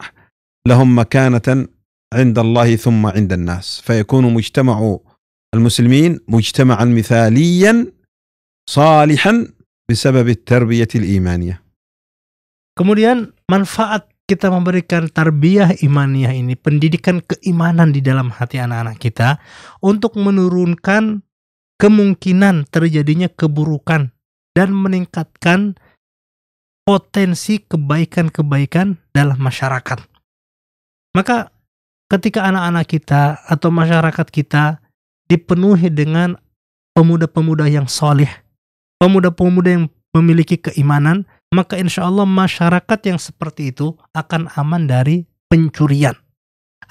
لهم مكانه عند الله ثم عند الناس فيكون مجتمع المسلمين مجتمعا مثاليا صالحا بسبب التربية الإيمانية Kemudian manfaat kita memberikan tarbiyah imaniyah ini, pendidikan keimanan di dalam hati anak-anak kita untuk menurunkan kemungkinan terjadinya keburukan dan meningkatkan potensi kebaikan-kebaikan dalam masyarakat. Maka ketika anak-anak kita atau masyarakat kita dipenuhi dengan pemuda-pemuda yang soleh, pemuda-pemuda yang memiliki keimanan, maka insya Allah masyarakat yang seperti itu akan aman dari pencurian,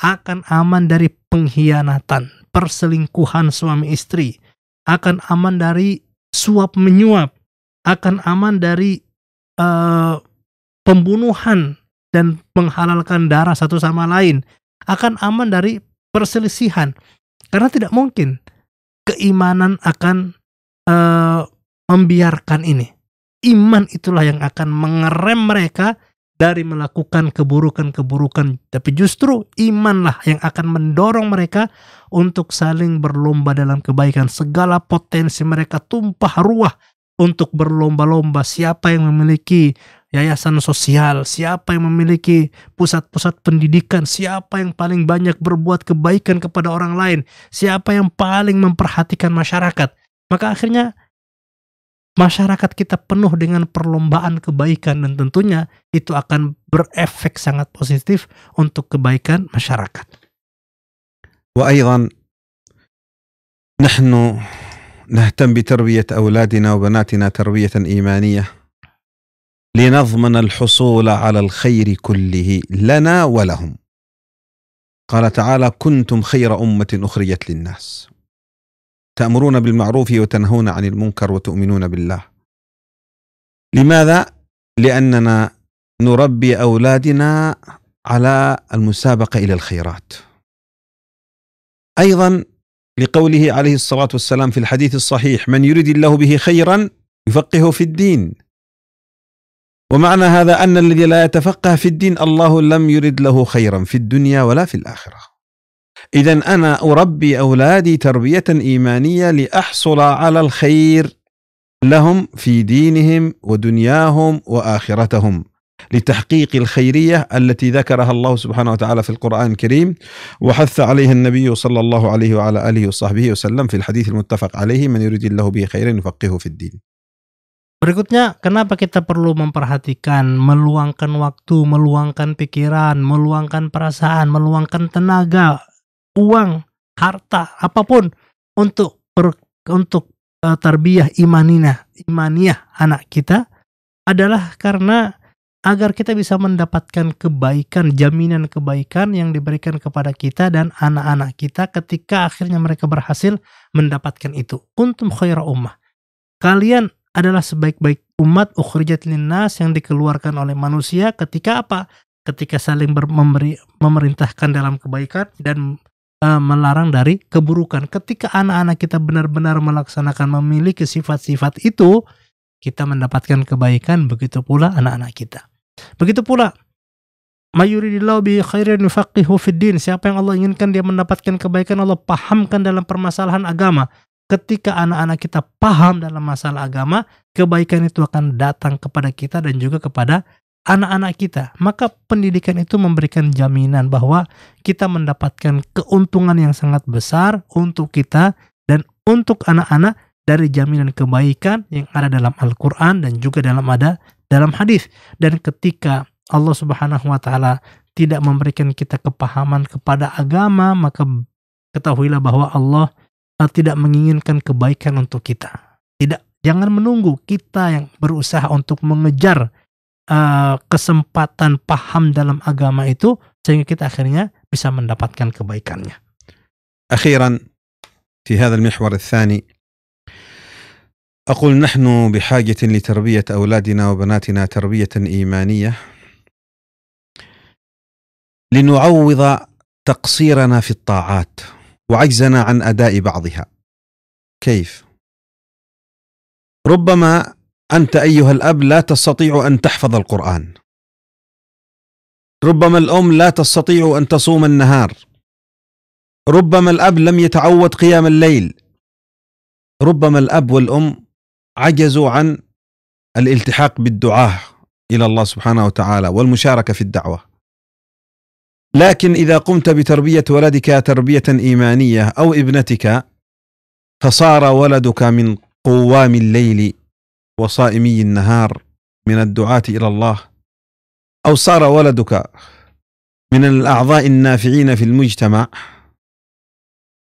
akan aman dari pengkhianatan, perselingkuhan suami istri, akan aman dari suap menyuap, akan aman dari uh, pembunuhan dan menghalalkan darah satu sama lain, akan aman dari perselisihan karena tidak mungkin keimanan akan uh, membiarkan ini. Iman itulah yang akan mengerem mereka dari melakukan keburukan-keburukan, tapi justru imanlah yang akan mendorong mereka untuk saling berlomba dalam kebaikan. Segala potensi mereka tumpah ruah untuk berlomba-lomba siapa yang memiliki yayasan sosial, siapa yang memiliki pusat-pusat pendidikan, siapa yang paling banyak berbuat kebaikan kepada orang lain, siapa yang paling memperhatikan masyarakat. Maka akhirnya masyarakat kita penuh dengan perlombaan kebaikan dan tentunya itu akan berefek sangat positif untuk kebaikan masyarakat. nahtam bi tarbiyat بتربية wa banatina tarbiyatan imaniyah. لنضمن الحصول على الخير كله لنا ولهم قال تعالى كنتم خير امه اخرجت للناس تامرون بالمعروف وتنهون عن المنكر وتؤمنون بالله لماذا لاننا نربي اولادنا على المسابقه الى الخيرات ايضا لقوله عليه الصلاه والسلام في الحديث الصحيح من يريد الله به خيرا يفقهه في الدين ومعنى هذا أن الذي لا يتفقه في الدين الله لم يرد له خيرا في الدنيا ولا في الآخرة إذا أنا أربي أولادي تربية إيمانية لأحصل على الخير لهم في دينهم ودنياهم وآخرتهم لتحقيق الخيرية التي ذكرها الله سبحانه وتعالى في القرآن الكريم وحث عليها النبي صلى الله عليه وعلى آله وصحبه وسلم في الحديث المتفق عليه من يريد الله به خيرا يفقهه في الدين Berikutnya, kenapa kita perlu memperhatikan, meluangkan waktu, meluangkan pikiran, meluangkan perasaan, meluangkan tenaga, uang, harta, apapun untuk per, untuk uh, eh, terbiah imanina, imaniyah anak kita adalah karena agar kita bisa mendapatkan kebaikan, jaminan kebaikan yang diberikan kepada kita dan anak-anak kita ketika akhirnya mereka berhasil mendapatkan itu. Untum khaira ummah. Kalian adalah sebaik-baik umat ukhrijat linnas yang dikeluarkan oleh manusia ketika apa? Ketika saling memberi, memerintahkan dalam kebaikan dan e, melarang dari keburukan. Ketika anak-anak kita benar-benar melaksanakan memiliki sifat-sifat itu, kita mendapatkan kebaikan begitu pula anak-anak kita. Begitu pula Mayuridillahu bi khairin yufaqihu fid Siapa yang Allah inginkan dia mendapatkan kebaikan Allah pahamkan dalam permasalahan agama ketika anak-anak kita paham dalam masalah agama, kebaikan itu akan datang kepada kita dan juga kepada anak-anak kita. Maka pendidikan itu memberikan jaminan bahwa kita mendapatkan keuntungan yang sangat besar untuk kita dan untuk anak-anak dari jaminan kebaikan yang ada dalam Al-Qur'an dan juga dalam ada dalam hadis. Dan ketika Allah Subhanahu wa taala tidak memberikan kita kepahaman kepada agama, maka ketahuilah bahwa Allah Eh, tidak menginginkan kebaikan untuk kita. Tidak, jangan menunggu kita yang berusaha untuk mengejar uh, kesempatan paham dalam agama itu sehingga kita akhirnya bisa mendapatkan kebaikannya. Akhiran, di هذا المحور الثاني أقول نحن بحاجة لتربية أولادنا وبناتنا تربية إيمانية لنعوض تقصيرنا في الطاعات وعجزنا عن اداء بعضها كيف ربما انت ايها الاب لا تستطيع ان تحفظ القران ربما الام لا تستطيع ان تصوم النهار ربما الاب لم يتعود قيام الليل ربما الاب والام عجزوا عن الالتحاق بالدعاه الى الله سبحانه وتعالى والمشاركه في الدعوه لكن إذا قمت بتربية ولدك تربية إيمانية أو ابنتك فصار ولدك من قوام الليل وصائمي النهار من الدعاة إلى الله أو صار ولدك من الأعضاء النافعين في المجتمع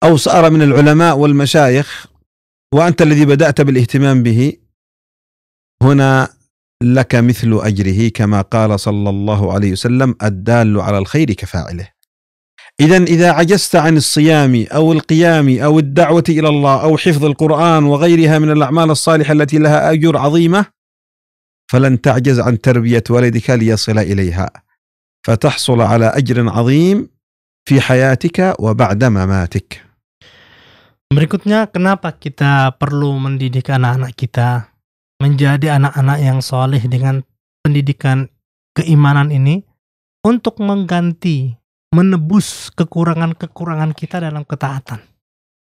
أو صار من العلماء والمشايخ وأنت الذي بدأت بالاهتمام به هنا لك مثل اجره كما قال صلى الله عليه وسلم الدال على الخير كفاعله. اذا اذا عجزت عن الصيام او القيام او الدعوه الى الله او حفظ القران وغيرها من الاعمال الصالحه التي لها اجر عظيمه فلن تعجز عن تربيه ولدك ليصل اليها فتحصل على اجر عظيم في حياتك وبعد مماتك. Berikutnya, kenapa kita perlu mendidik anak-anak kita menjadi anak-anak yang soleh dengan pendidikan keimanan ini untuk mengganti, menebus kekurangan-kekurangan kita dalam ketaatan.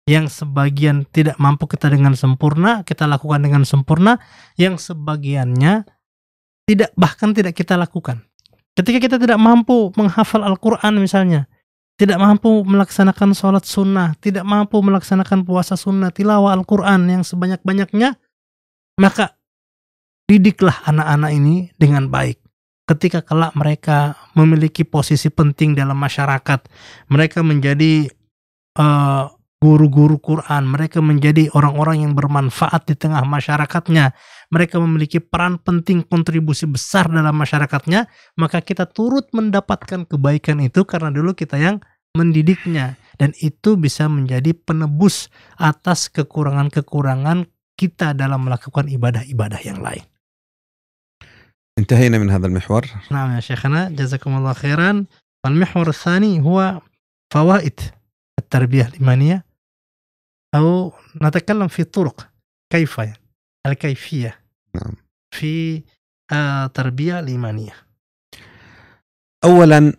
Yang sebagian tidak mampu kita dengan sempurna, kita lakukan dengan sempurna, yang sebagiannya tidak bahkan tidak kita lakukan. Ketika kita tidak mampu menghafal Al-Qur'an misalnya, tidak mampu melaksanakan sholat sunnah, tidak mampu melaksanakan puasa sunnah, tilawah Al-Quran yang sebanyak-banyaknya, maka didiklah anak-anak ini dengan baik. Ketika kelak mereka memiliki posisi penting dalam masyarakat, mereka menjadi guru eh, guru-guru Quran, mereka menjadi orang-orang yang bermanfaat di tengah masyarakatnya. Mereka memiliki peran penting kontribusi besar dalam masyarakatnya, maka kita turut mendapatkan kebaikan itu karena dulu kita yang mendidiknya dan itu bisa menjadi penebus atas kekurangan-kekurangan kita dalam melakukan ibadah-ibadah yang lain. انتهينا من هذا المحور نعم يا شيخنا جزاكم الله خيرا والمحور الثاني هو فوائد التربية الإيمانية أو نتكلم في طرق كيف يعني الكيفية نعم. في التربية آه، الإيمانية أولا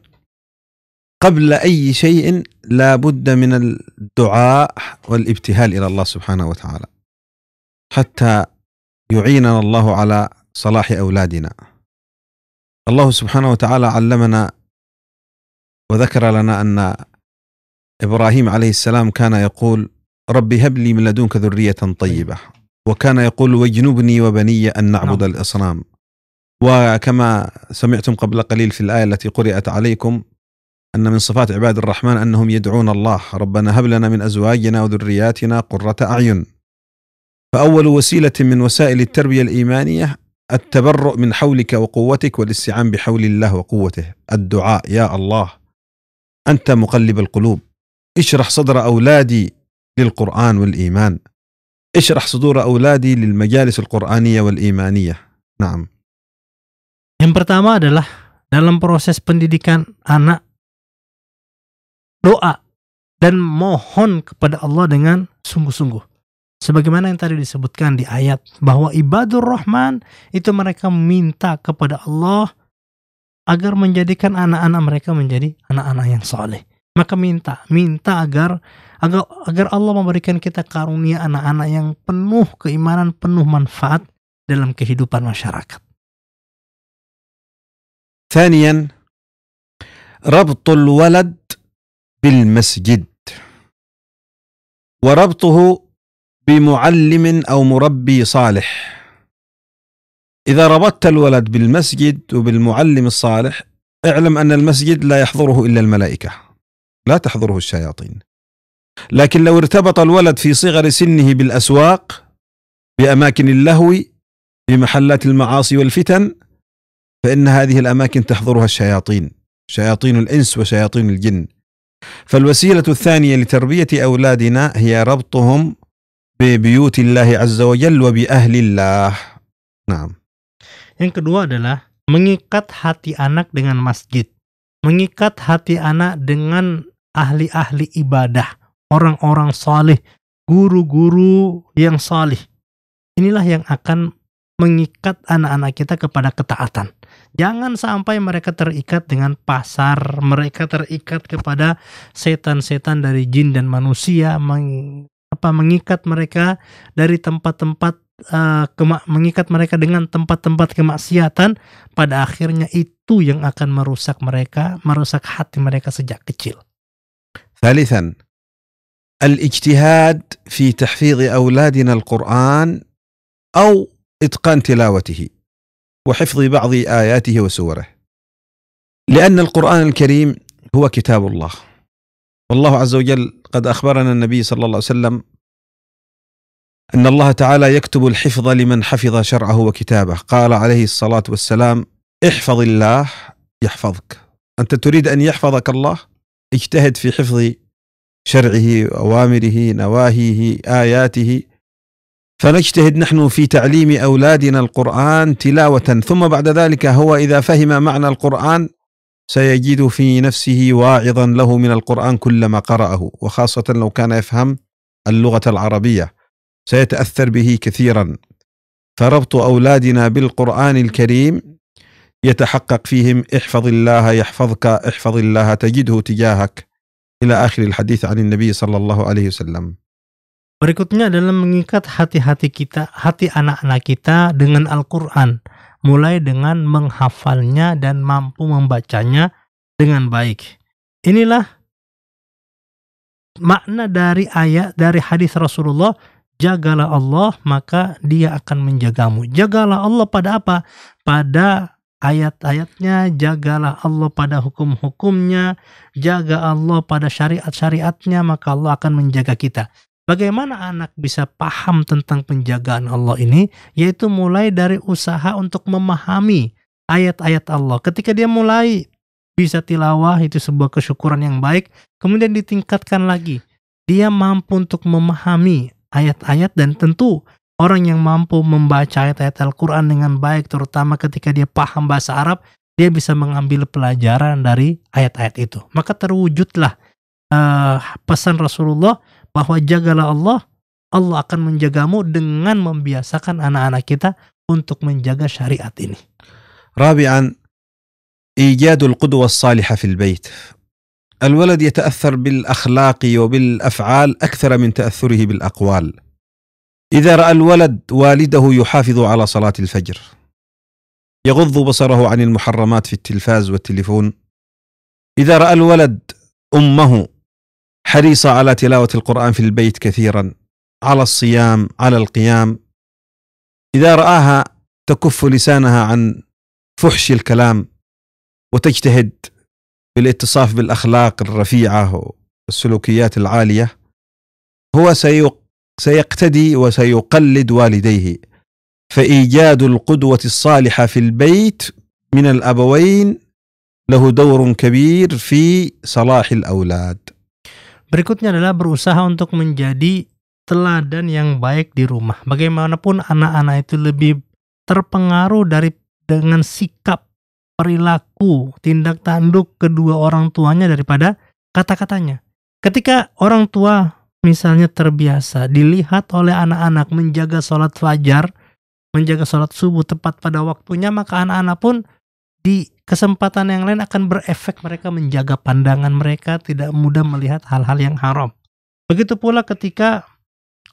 قبل أي شيء لا بد من الدعاء والابتهال إلى الله سبحانه وتعالى حتى يعيننا الله على صلاح أولادنا الله سبحانه وتعالى علمنا وذكر لنا ان ابراهيم عليه السلام كان يقول ربي هب لي من لدنك ذريه طيبه وكان يقول واجنبني وبني ان نعبد نعم. الاصنام وكما سمعتم قبل قليل في الايه التي قرات عليكم ان من صفات عباد الرحمن انهم يدعون الله ربنا هب لنا من ازواجنا وذرياتنا قره اعين فاول وسيله من وسائل التربيه الايمانيه التبرؤ من حولك وقوتك والاستعان بحول الله وقوته الدعاء يا الله أنت مقلب القلوب اشرح صدر أولادي للقرآن والإيمان اشرح صدور أولادي للمجالس القرآنية والإيمانية نعم Yang pertama adalah dalam proses pendidikan anak doa dan mohon kepada Allah dengan sungguh-sungguh. Sebagaimana yang tadi disebutkan di ayat bahwa ibadur rahman itu mereka minta kepada Allah agar menjadikan anak-anak mereka menjadi anak-anak yang soleh. Maka minta, minta agar agar agar Allah memberikan kita karunia anak-anak yang penuh keimanan, penuh manfaat dalam kehidupan masyarakat. rabtul walad bil Masjid, وربطه بمعلم أو مربي صالح إذا ربطت الولد بالمسجد وبالمعلم الصالح اعلم أن المسجد لا يحضره إلا الملائكة لا تحضره الشياطين لكن لو ارتبط الولد في صغر سنه بالأسواق بأماكن اللهو بمحلات المعاصي والفتن فإن هذه الأماكن تحضرها الشياطين شياطين الإنس وشياطين الجن فالوسيلة الثانية لتربية أولادنا هي ربطهم Nah. Yang kedua adalah mengikat hati anak dengan masjid. Mengikat hati anak dengan ahli-ahli ibadah, orang-orang saleh, guru-guru yang saleh. Inilah yang akan mengikat anak-anak kita kepada ketaatan. Jangan sampai mereka terikat dengan pasar, mereka terikat kepada setan-setan dari jin dan manusia apa mengikat mereka dari tempat-tempat uh, mengikat mereka dengan tempat-tempat kemaksiatan pada akhirnya itu yang akan merusak mereka merusak hati mereka sejak kecil. ثالثا الاجتهاد في تحفيظ اولادنا القران او اتقان تلاوته وحفظ بعض اياته وسوره لأن القرآن الكريم هو كتاب الله والله عز وجل قد أخبرنا النبي صلى الله عليه وسلم ان الله تعالى يكتب الحفظ لمن حفظ شرعه وكتابه قال عليه الصلاه والسلام احفظ الله يحفظك انت تريد ان يحفظك الله اجتهد في حفظ شرعه اوامره نواهيه اياته فنجتهد نحن في تعليم اولادنا القران تلاوه ثم بعد ذلك هو اذا فهم معنى القران سيجد في نفسه واعظا له من القران كلما قراه وخاصه لو كان يفهم اللغه العربيه سيتاثر به كثيرا فربط اولادنا بالقران الكريم يتحقق فيهم احفظ الله يحفظك احفظ الله تجده تجاهك إلى akhir الحديث عن النبي صلى الله عليه وسلم Berikutnya adalah mengikat hati-hati kita, hati anak-anak kita dengan Al-Quran, mulai dengan menghafalnya dan mampu membacanya dengan baik. Inilah makna dari ayat dari hadis Rasulullah jagalah Allah maka dia akan menjagamu. Jagalah Allah pada apa? Pada ayat-ayatnya, jagalah Allah pada hukum-hukumnya, jaga Allah pada syariat-syariatnya maka Allah akan menjaga kita. Bagaimana anak bisa paham tentang penjagaan Allah ini? Yaitu mulai dari usaha untuk memahami ayat-ayat Allah. Ketika dia mulai bisa tilawah itu sebuah kesyukuran yang baik, kemudian ditingkatkan lagi. Dia mampu untuk memahami ayat-ayat dan tentu orang yang mampu membaca ayat-ayat Al-Quran dengan baik terutama ketika dia paham bahasa Arab dia bisa mengambil pelajaran dari ayat-ayat itu maka terwujudlah uh, pesan Rasulullah bahwa jagalah Allah Allah akan menjagamu dengan membiasakan anak-anak kita untuk menjaga syariat ini. Rabi'an ijadul qudwa salihah fil bait الولد يتاثر بالاخلاق وبالافعال اكثر من تاثره بالاقوال اذا راى الولد والده يحافظ على صلاه الفجر يغض بصره عن المحرمات في التلفاز والتليفون اذا راى الولد امه حريصه على تلاوه القران في البيت كثيرا على الصيام على القيام اذا راها تكف لسانها عن فحش الكلام وتجتهد بالاتصاف بالاخلاق الرفيعه والسلوكيات العاليه هو سيقتدي وسيقلد والديه فايجاد القدوه الصالحه في البيت من الابوين له دور كبير في صلاح الاولاد Berikutnya adalah berusaha untuk menjadi teladan yang baik di rumah. Bagaimanapun anak-anak itu lebih terpengaruh dari dengan sikap perilaku, tindak tanduk kedua orang tuanya daripada kata-katanya. Ketika orang tua misalnya terbiasa dilihat oleh anak-anak menjaga sholat fajar, menjaga sholat subuh tepat pada waktunya, maka anak-anak pun di kesempatan yang lain akan berefek mereka menjaga pandangan mereka tidak mudah melihat hal-hal yang haram. Begitu pula ketika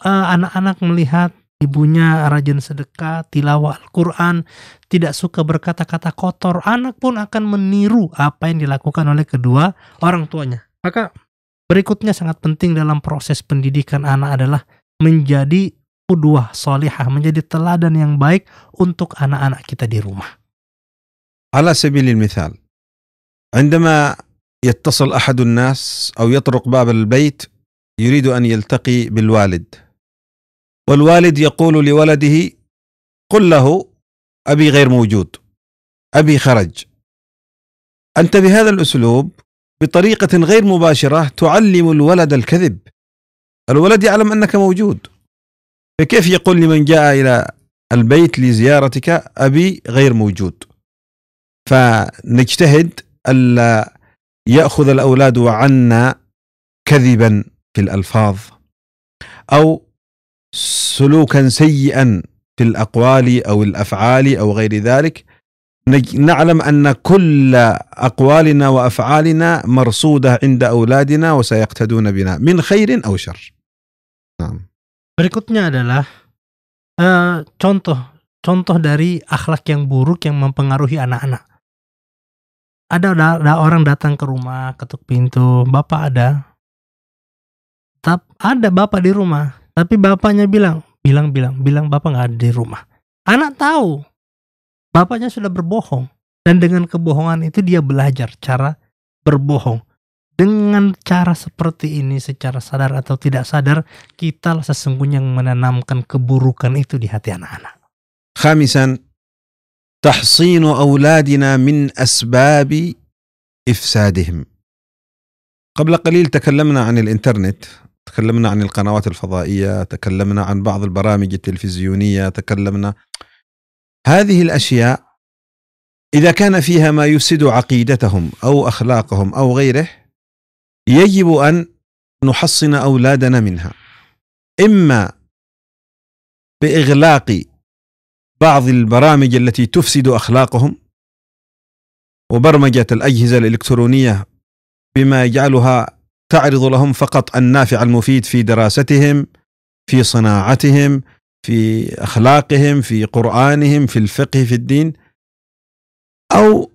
eh, anak-anak uh, melihat Ibunya rajin sedekah, tilawah Al-Quran, tidak suka berkata-kata kotor. Anak pun akan meniru apa yang dilakukan oleh kedua orang tuanya. Maka berikutnya sangat penting dalam proses pendidikan anak adalah menjadi kedua solihah, menjadi teladan yang baik untuk anak-anak kita di rumah. Ala sabilil misal, عندما يتصل أحد الناس أو يطرق باب البيت يريد أن يلتقي بالوالد والوالد يقول لولده قل له أبي غير موجود أبي خرج أنت بهذا الأسلوب بطريقة غير مباشرة تعلم الولد الكذب الولد يعلم أنك موجود فكيف يقول لمن جاء إلى البيت لزيارتك أبي غير موجود فنجتهد ألا يأخذ الأولاد عنا كذبا في الألفاظ أو سلوكا سيئا في الاقوال او الافعال او غير ذلك نعلم ان كل اقوالنا وافعالنا مرصوده عند اولادنا وسيقتدون بنا من خير او شر. نعم. Berikutnya adalah uh, contoh contoh dari akhlak yang buruk yang mempengaruhi anak-anak. Ada, ada, ada orang datang ke rumah, ketuk pintu, bapak ada. Tap, ada bapak di rumah, Tapi bapaknya bilang, bilang, bilang, bilang bapak nggak ada di rumah. Anak tahu bapaknya sudah berbohong dan dengan kebohongan itu dia belajar cara berbohong. Dengan cara seperti ini secara sadar atau tidak sadar kita sesungguhnya menanamkan keburukan itu di hati anak-anak. Khamisan تحصين اولادنا من اسباب افسادهم. قبل قليل تكلمنا عن internet. تكلمنا عن القنوات الفضائية تكلمنا عن بعض البرامج التلفزيونية تكلمنا هذه الأشياء إذا كان فيها ما يفسد عقيدتهم أو أخلاقهم أو غيره يجب أن نحصن أولادنا منها إما بإغلاق بعض البرامج التي تفسد أخلاقهم وبرمجة الأجهزة الإلكترونية بما يجعلها تعرض لهم فقط النافع المفيد في دراستهم في صناعتهم في اخلاقهم في قرانهم في الفقه في الدين او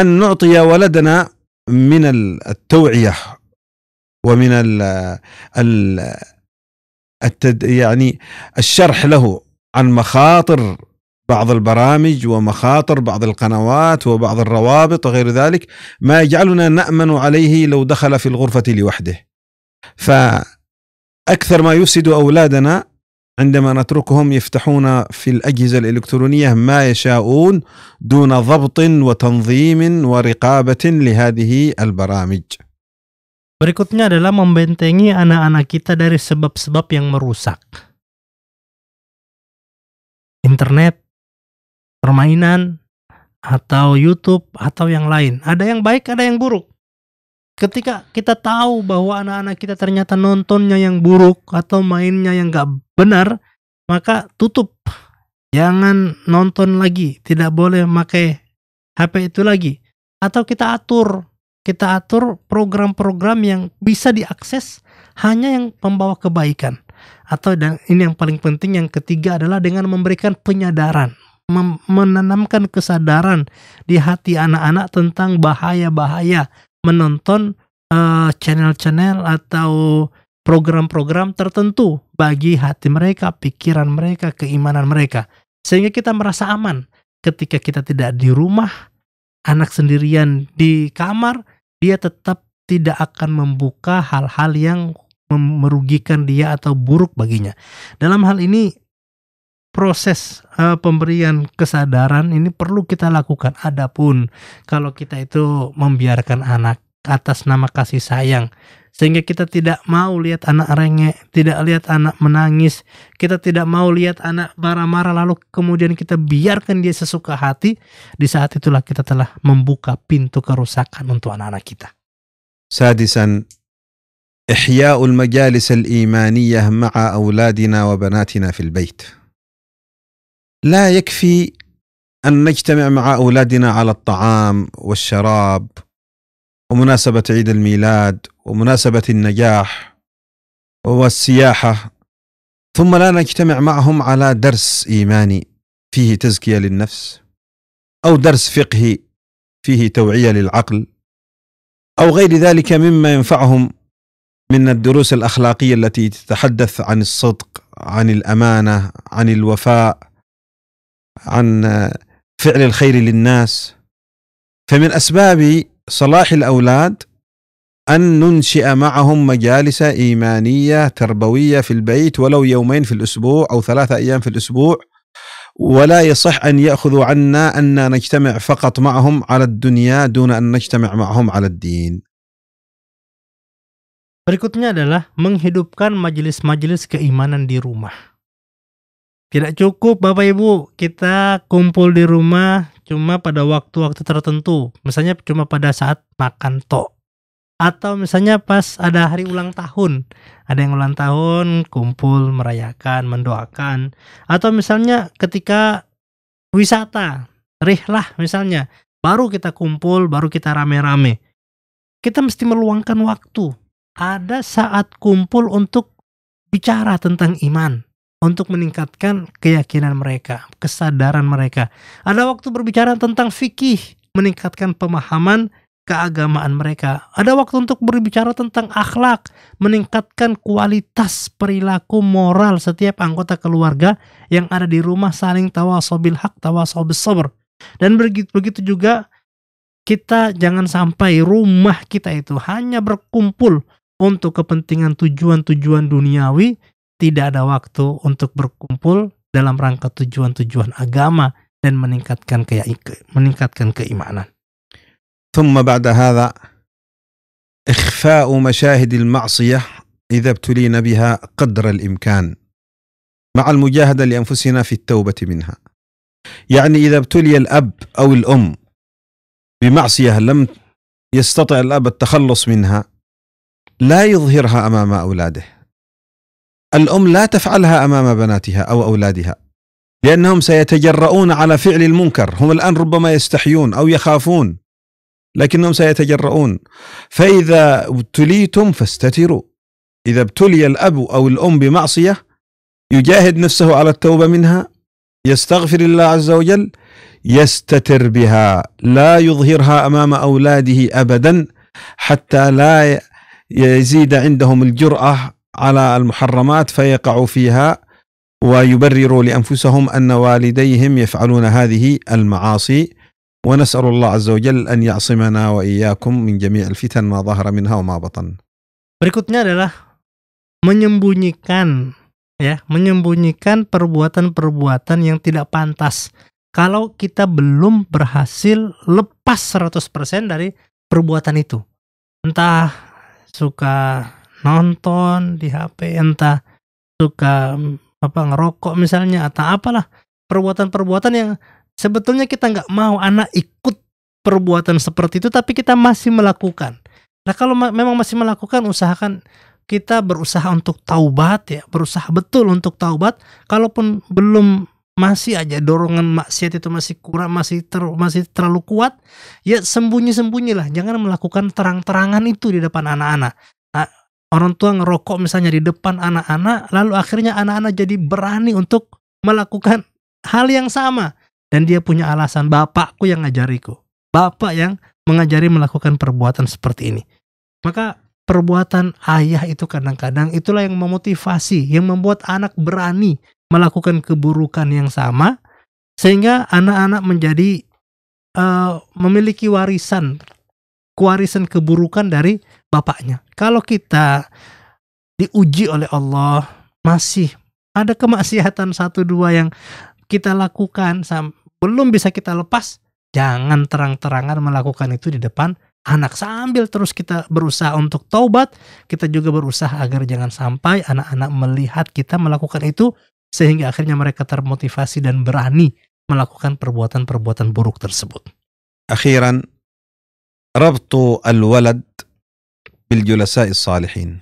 ان نعطي ولدنا من التوعيه ومن ال التد يعني الشرح له عن مخاطر بعض البرامج ومخاطر بعض القنوات وبعض الروابط وغير ذلك ما يجعلنا نامن عليه لو دخل في الغرفه لوحده فاكثر ما يفسد اولادنا عندما نتركهم يفتحون في الاجهزه الالكترونيه ما يشاءون دون ضبط وتنظيم ورقابه لهذه البرامج Berikutnya adalah membentengi anak-anak kita dari sebab-sebab yang merusak. Internet, permainan atau YouTube atau yang lain. Ada yang baik, ada yang buruk. Ketika kita tahu bahwa anak-anak kita ternyata nontonnya yang buruk atau mainnya yang gak benar, maka tutup. Jangan nonton lagi, tidak boleh pakai HP itu lagi. Atau kita atur, kita atur program-program yang bisa diakses hanya yang membawa kebaikan. Atau dan ini yang paling penting yang ketiga adalah dengan memberikan penyadaran menanamkan kesadaran di hati anak-anak tentang bahaya-bahaya menonton eh, channel-channel uh, atau program-program tertentu bagi hati mereka, pikiran mereka, keimanan mereka. Sehingga kita merasa aman ketika kita tidak di rumah, anak sendirian di kamar, dia tetap tidak akan membuka hal-hal yang merugikan dia atau buruk baginya. Dalam hal ini proses uh, pemberian kesadaran ini perlu kita lakukan. Adapun kalau kita itu membiarkan anak atas nama kasih sayang sehingga kita tidak mau lihat anak rengek, tidak lihat anak menangis, kita tidak mau lihat anak marah-marah lalu kemudian kita biarkan dia sesuka hati, di saat itulah kita telah membuka pintu kerusakan untuk anak-anak kita. Sadisan إحياء المجالس الإيمانية مع أولادنا وبناتنا في البيت لا يكفي أن نجتمع مع أولادنا على الطعام والشراب ومناسبة عيد الميلاد ومناسبة النجاح والسياحة ثم لا نجتمع معهم على درس إيماني فيه تزكية للنفس أو درس فقهي فيه توعية للعقل أو غير ذلك مما ينفعهم من الدروس الأخلاقية التي تتحدث عن الصدق عن الأمانة عن الوفاء عن فعل الخير للناس فمن اسباب صلاح الاولاد ان ننشئ معهم مجالس ايمانيه تربويه في البيت ولو يومين في الاسبوع او ثلاثه ايام في الاسبوع ولا يصح ان ياخذوا عنا ان نجتمع فقط معهم على الدنيا دون ان نجتمع معهم على الدين. Berikutnya adalah menghidupkan majelis-majelis keimanan di rumah. Tidak cukup Bapak Ibu, kita kumpul di rumah cuma pada waktu-waktu tertentu. Misalnya cuma pada saat makan tok. Atau misalnya pas ada hari ulang tahun. Ada yang ulang tahun, kumpul, merayakan, mendoakan. Atau misalnya ketika wisata, rihlah misalnya. Baru kita kumpul, baru kita rame-rame. Kita mesti meluangkan waktu. Ada saat kumpul untuk bicara tentang iman untuk meningkatkan keyakinan mereka, kesadaran mereka. Ada waktu berbicara tentang fikih, meningkatkan pemahaman keagamaan mereka. Ada waktu untuk berbicara tentang akhlak, meningkatkan kualitas perilaku moral setiap anggota keluarga yang ada di rumah saling tawasobil hak, tawasobil sober. Dan begitu, begitu juga kita jangan sampai rumah kita itu hanya berkumpul untuk kepentingan tujuan-tujuan duniawi tidak ada waktu untuk berkumpul dalam rangka tujuan-tujuan agama dan meningkatkan ke meningkatkan keimanan. ثم بعد هذا إخفاء مشاهد المعصية إذا ابتلينا بها قدر الإمكان مع المجاهدة لأنفسنا في التوبة منها. يعني إذا ابتلي الأب أو الأم بمعصية لم يستطع الأب التخلص منها لا يظهرها أمام أولاده الأم لا تفعلها أمام بناتها أو أولادها لأنهم سيتجرؤون على فعل المنكر هم الآن ربما يستحيون أو يخافون لكنهم سيتجرؤون فإذا ابتليتم فاستتروا إذا ابتلي الأب أو الأم بمعصية يجاهد نفسه على التوبة منها يستغفر الله عز وجل يستتر بها لا يظهرها أمام أولاده أبدا حتى لا يزيد عندهم الجرأة على المحرمات فيقعوا فيها ويبرروا لانفسهم ان والديهم يفعلون هذه المعاصي ونسال الله عز وجل ان يعصمنا واياكم من جميع الفتن ما ظهر منها وما بطن. Berikutnya adalah menyembunyikan ya, menyembunyikan perbuatan-perbuatan yang tidak pantas kalau kita belum berhasil lepas 100% dari perbuatan itu. Entah suka nonton di HP entah suka mm, apa ngerokok misalnya atau apalah perbuatan-perbuatan yang sebetulnya kita nggak mau anak ikut perbuatan seperti itu tapi kita masih melakukan. Nah kalau ma memang masih melakukan usahakan kita berusaha untuk taubat ya, berusaha betul untuk taubat. Kalaupun belum masih aja dorongan maksiat itu masih kurang, masih ter, masih terlalu kuat, ya sembunyi-sembunyilah, jangan melakukan terang-terangan itu di depan anak-anak. Nah, orang tua ngerokok misalnya di depan anak-anak, lalu akhirnya anak-anak jadi berani untuk melakukan hal yang sama. Dan dia punya alasan, bapakku yang ngajariku. Bapak yang mengajari melakukan perbuatan seperti ini. Maka perbuatan ayah itu kadang-kadang itulah yang memotivasi, yang membuat anak berani melakukan keburukan yang sama, sehingga anak-anak menjadi uh, memiliki warisan, warisan keburukan dari bapaknya. Kalau kita diuji oleh Allah masih ada kemaksiatan satu dua yang kita lakukan belum bisa kita lepas, jangan terang-terangan melakukan itu di depan anak sambil terus kita berusaha untuk taubat, kita juga berusaha agar jangan sampai anak-anak melihat kita melakukan itu sehingga akhirnya mereka termotivasi dan berani melakukan perbuatan-perbuatan buruk tersebut. Akhiran, ربط الولد بالجلساء الصالحين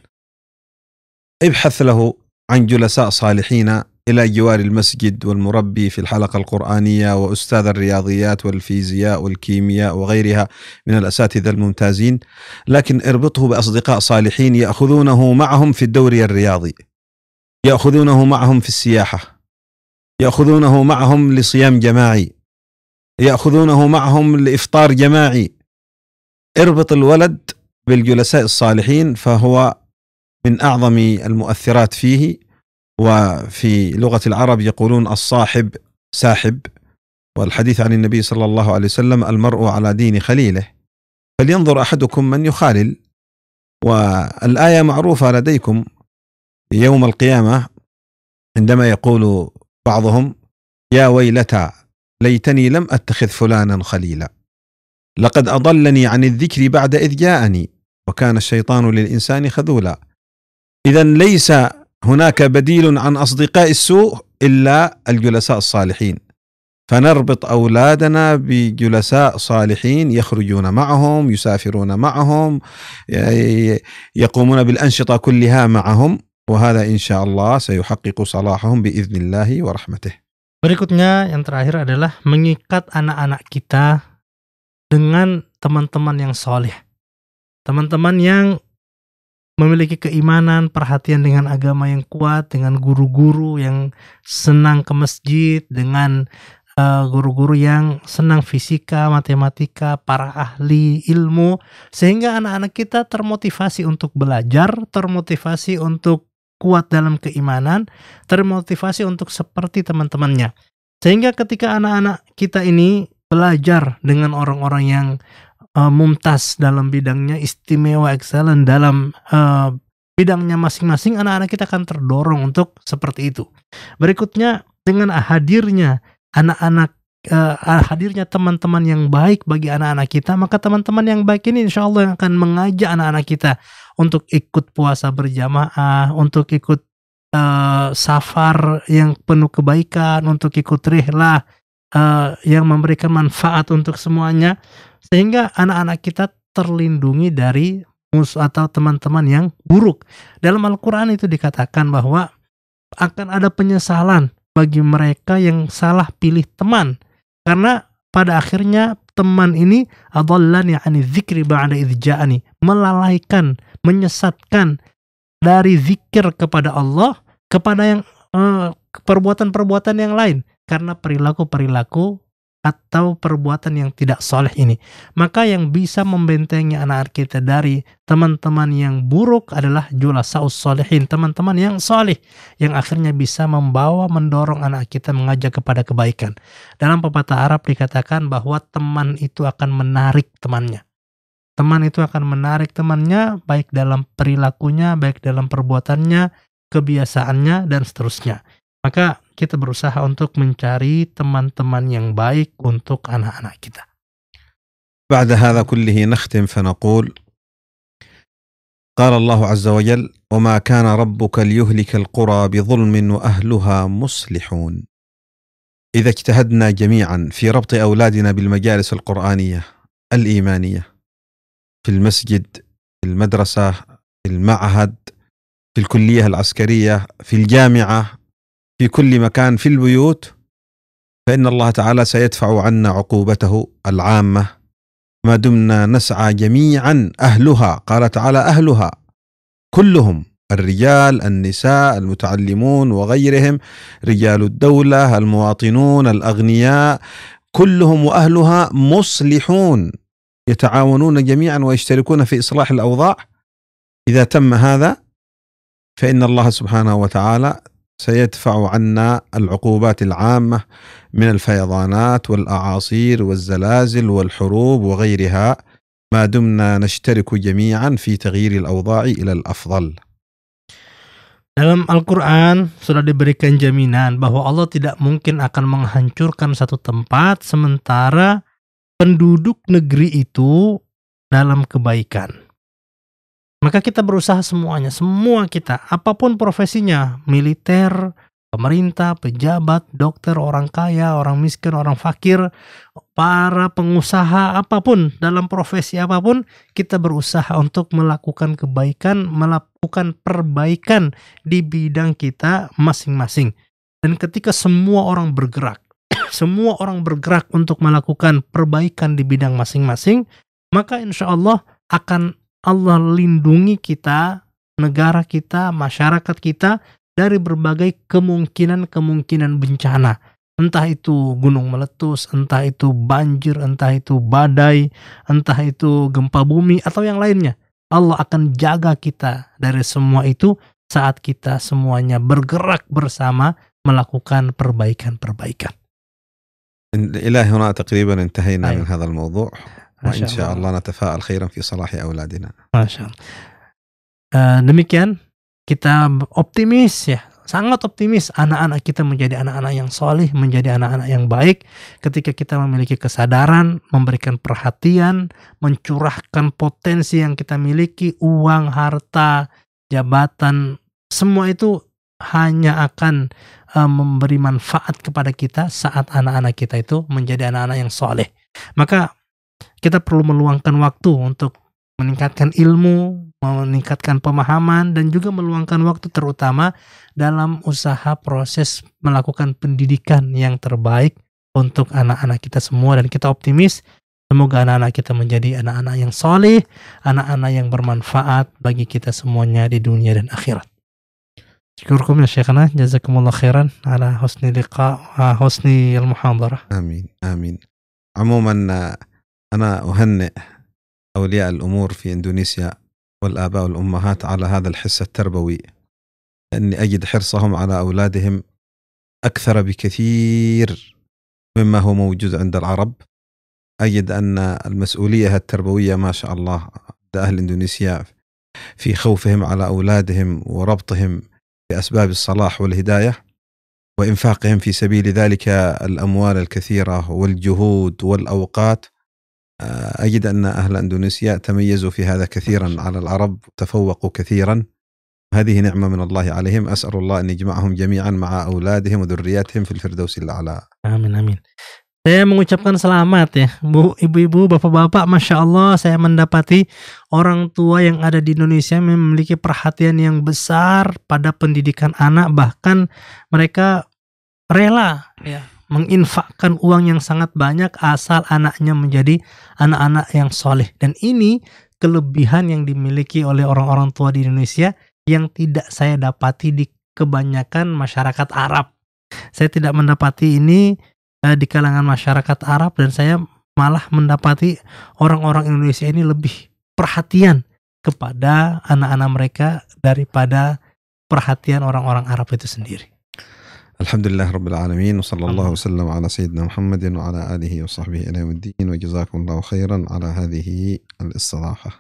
ابحث له عن جلساء صالحين إلى جوار المسجد والمربي في الحلقة القرآنية وأستاذ الرياضيات والفيزياء والكيمياء وغيرها من الأساتذة الممتازين لكن اربطه بأصدقاء صالحين يأخذونه معهم في الدوري الرياضي يأخذونه معهم في السياحة يأخذونه معهم لصيام جماعي يأخذونه معهم لإفطار جماعي اربط الولد بالجلساء الصالحين فهو من اعظم المؤثرات فيه وفي لغه العرب يقولون الصاحب ساحب والحديث عن النبي صلى الله عليه وسلم المرء على دين خليله فلينظر احدكم من يخالل والايه معروفه لديكم يوم القيامه عندما يقول بعضهم يا ويلتى ليتني لم اتخذ فلانا خليلا لقد اضلني عن الذكر بعد اذ جاءني وكان الشيطان للإنسان خذولا إذا ليس هناك بديل عن أصدقاء السوء إلا الجلساء الصالحين فنربط أولادنا بجلساء صالحين يخرجون معهم يسافرون معهم يقومون بالأنشطة كلها معهم وهذا إن شاء الله سيحقق صلاحهم بإذن الله ورحمته Berikutnya yang terakhir adalah mengikat anak-anak kita dengan teman-teman yang soleh. Teman-teman yang memiliki keimanan, perhatian dengan agama yang kuat, dengan guru-guru yang senang ke masjid, dengan eh, guru-guru uh, yang senang fisika, matematika, para ahli ilmu, sehingga anak-anak kita termotivasi untuk belajar, termotivasi untuk kuat dalam keimanan, termotivasi untuk seperti teman-temannya. Sehingga ketika anak-anak kita ini belajar dengan orang-orang yang uh, mumtaz dalam bidangnya, istimewa excellent dalam uh, bidangnya masing-masing, anak-anak kita akan terdorong untuk seperti itu. Berikutnya dengan hadirnya anak-anak uh, hadirnya teman-teman yang baik bagi anak-anak kita, maka teman-teman yang baik ini insya Allah yang akan mengajak anak-anak kita untuk ikut puasa berjamaah, untuk ikut uh, safar yang penuh kebaikan, untuk ikut rihlah, Eh, yang memberikan manfaat untuk semuanya sehingga anak-anak kita terlindungi dari musuh atau teman-teman yang buruk. Dalam Al-Qur'an itu dikatakan bahwa akan ada penyesalan bagi mereka yang salah pilih teman karena pada akhirnya teman ini adallani ani dzikri ba'da idzja'ani melalaikan menyesatkan dari zikir kepada Allah kepada yang eh, perbuatan-perbuatan uh, yang lain karena perilaku-perilaku atau perbuatan yang tidak soleh ini. Maka yang bisa membentengi anak kita dari teman-teman yang buruk adalah saus solehin, teman-teman yang soleh, yang akhirnya bisa membawa, mendorong anak kita mengajak kepada kebaikan. Dalam pepatah Arab dikatakan bahwa teman itu akan menarik temannya. Teman itu akan menarik temannya, baik dalam perilakunya, baik dalam perbuatannya, kebiasaannya, dan seterusnya. Maka kita berusaha untuk mencari teman-teman yang baik untuk anak-anak kita. بعد هذا كله نختم فنقول قال الله عز وجل وما كان ربك ليهلك القرى بظلم واهلها مصلحون اذا اجتهدنا جميعا في ربط اولادنا بالمجالس القرانيه الايمانيه في المسجد في المدرسه في المعهد في الكليه العسكريه في الجامعه في كل مكان في البيوت فان الله تعالى سيدفع عنا عقوبته العامه ما دمنا نسعى جميعا اهلها قال تعالى اهلها كلهم الرجال النساء المتعلمون وغيرهم رجال الدوله المواطنون الاغنياء كلهم واهلها مصلحون يتعاونون جميعا ويشتركون في اصلاح الاوضاع اذا تم هذا فان الله سبحانه وتعالى سيدفع عنا العقوبات العامة من الفيضانات والأعاصير والزلازل والحروب وغيرها ما دمنا نشترك جميعا في تغيير الأوضاع إلى الأفضل. Dalam Al-Quran sudah diberikan jaminan bahwa Allah tidak mungkin akan menghancurkan satu tempat sementara penduduk negeri itu dalam kebaikan. Maka kita berusaha semuanya, semua kita, apapun profesinya, militer, pemerintah, pejabat, dokter, orang kaya, orang miskin, orang fakir, para pengusaha apapun, dalam profesi apapun, kita berusaha untuk melakukan kebaikan, melakukan perbaikan di bidang kita masing-masing. Dan ketika semua orang bergerak, semua orang bergerak untuk melakukan perbaikan di bidang masing-masing, maka insya Allah akan Allah lindungi kita, negara kita, masyarakat kita dari berbagai kemungkinan-kemungkinan bencana. Entah itu gunung meletus, entah itu banjir, entah itu badai, entah itu gempa bumi, atau yang lainnya. Allah akan jaga kita dari semua itu saat kita semuanya bergerak bersama melakukan perbaikan-perbaikan. Ilahi هنا تقريبا انتهينا أيوة. من هذا الموضوع وإن شاء, شاء الله نتفاءل خيرا في صلاح ما شاء uh, demikian kita optimis ya sangat optimis anak-anak kita menjadi anak-anak yang solih, menjadi anak-anak yang baik ketika kita memiliki kesadaran, memberikan perhatian, mencurahkan potensi yang kita miliki, uang, harta, jabatan, semua itu hanya akan eh, memberi manfaat kepada kita saat anak-anak kita itu menjadi anak-anak yang soleh. Maka kita perlu meluangkan waktu untuk meningkatkan ilmu, meningkatkan pemahaman dan juga meluangkan waktu terutama dalam usaha proses melakukan pendidikan yang terbaik untuk anak-anak kita semua dan kita optimis semoga anak-anak kita menjadi anak-anak yang soleh, anak-anak yang bermanfaat bagi kita semuanya di dunia dan akhirat. Syukurkum ya Syekhana, jazakumullah khairan ala husni liqa, ah, husni al-muhadarah. Amin, amin. Amuman ah, أنا أهنئ أولياء الأمور في إندونيسيا والآباء والأمهات على هذا الحس التربوي لأني أجد حرصهم على أولادهم أكثر بكثير مما هو موجود عند العرب أجد أن المسؤولية التربوية ما شاء الله عند أهل إندونيسيا في خوفهم على أولادهم وربطهم بأسباب الصلاح والهداية وإنفاقهم في سبيل ذلك الأموال الكثيرة والجهود والأوقات أجد أن أهل أندونيسيا تميزوا في هذا كثيرا على العرب تفوقوا كثيرا هذه نعمة من الله عليهم أسأل الله أن يجمعهم جميعا مع أولادهم وذرياتهم في الفردوس الأعلى آمين آمين Saya mengucapkan selamat ya, Bu, ibu-ibu, bapak-bapak, masya Allah, saya mendapati orang tua yang ada di Indonesia memiliki perhatian yang besar pada pendidikan anak, bahkan mereka rela ya menginfakkan uang yang sangat banyak asal anaknya menjadi anak-anak yang soleh. Dan ini kelebihan yang dimiliki oleh orang-orang tua di Indonesia yang tidak saya dapati di kebanyakan masyarakat Arab. Saya tidak mendapati ini eh, di kalangan masyarakat Arab dan saya malah mendapati orang-orang Indonesia ini lebih perhatian kepada anak-anak mereka daripada perhatian orang-orang Arab itu sendiri. Alhamdulillah Rabbil Alamin wa sallallahu wasallam ala sayyidina Muhammadin wa ala alihi wa sahbihi ila yawmiddin wa jazakumullahu khairan ala hadhihi al-istilahah.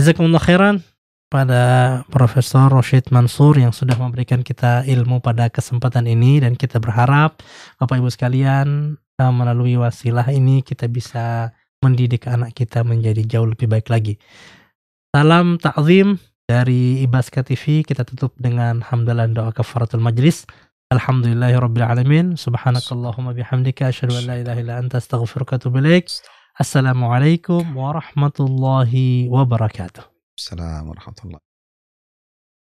Jazakumullah khairan pada Profesor Rashid Mansur yang sudah memberikan kita ilmu pada kesempatan ini dan kita berharap Bapak Ibu sekalian eh, melalui wasilah ini kita bisa mendidik anak kita menjadi jauh lebih baik lagi. Salam takzim dari Ibaska TV kita tutup dengan hamdalan doa kafaratul majlis. الحمد لله رب العالمين سبحانك اللهم بحمدك أشهد أن لا إله إلا أنت أستغفرك وأتوب إليك السلام عليكم ورحمة الله وبركاته السلام ورحمة الله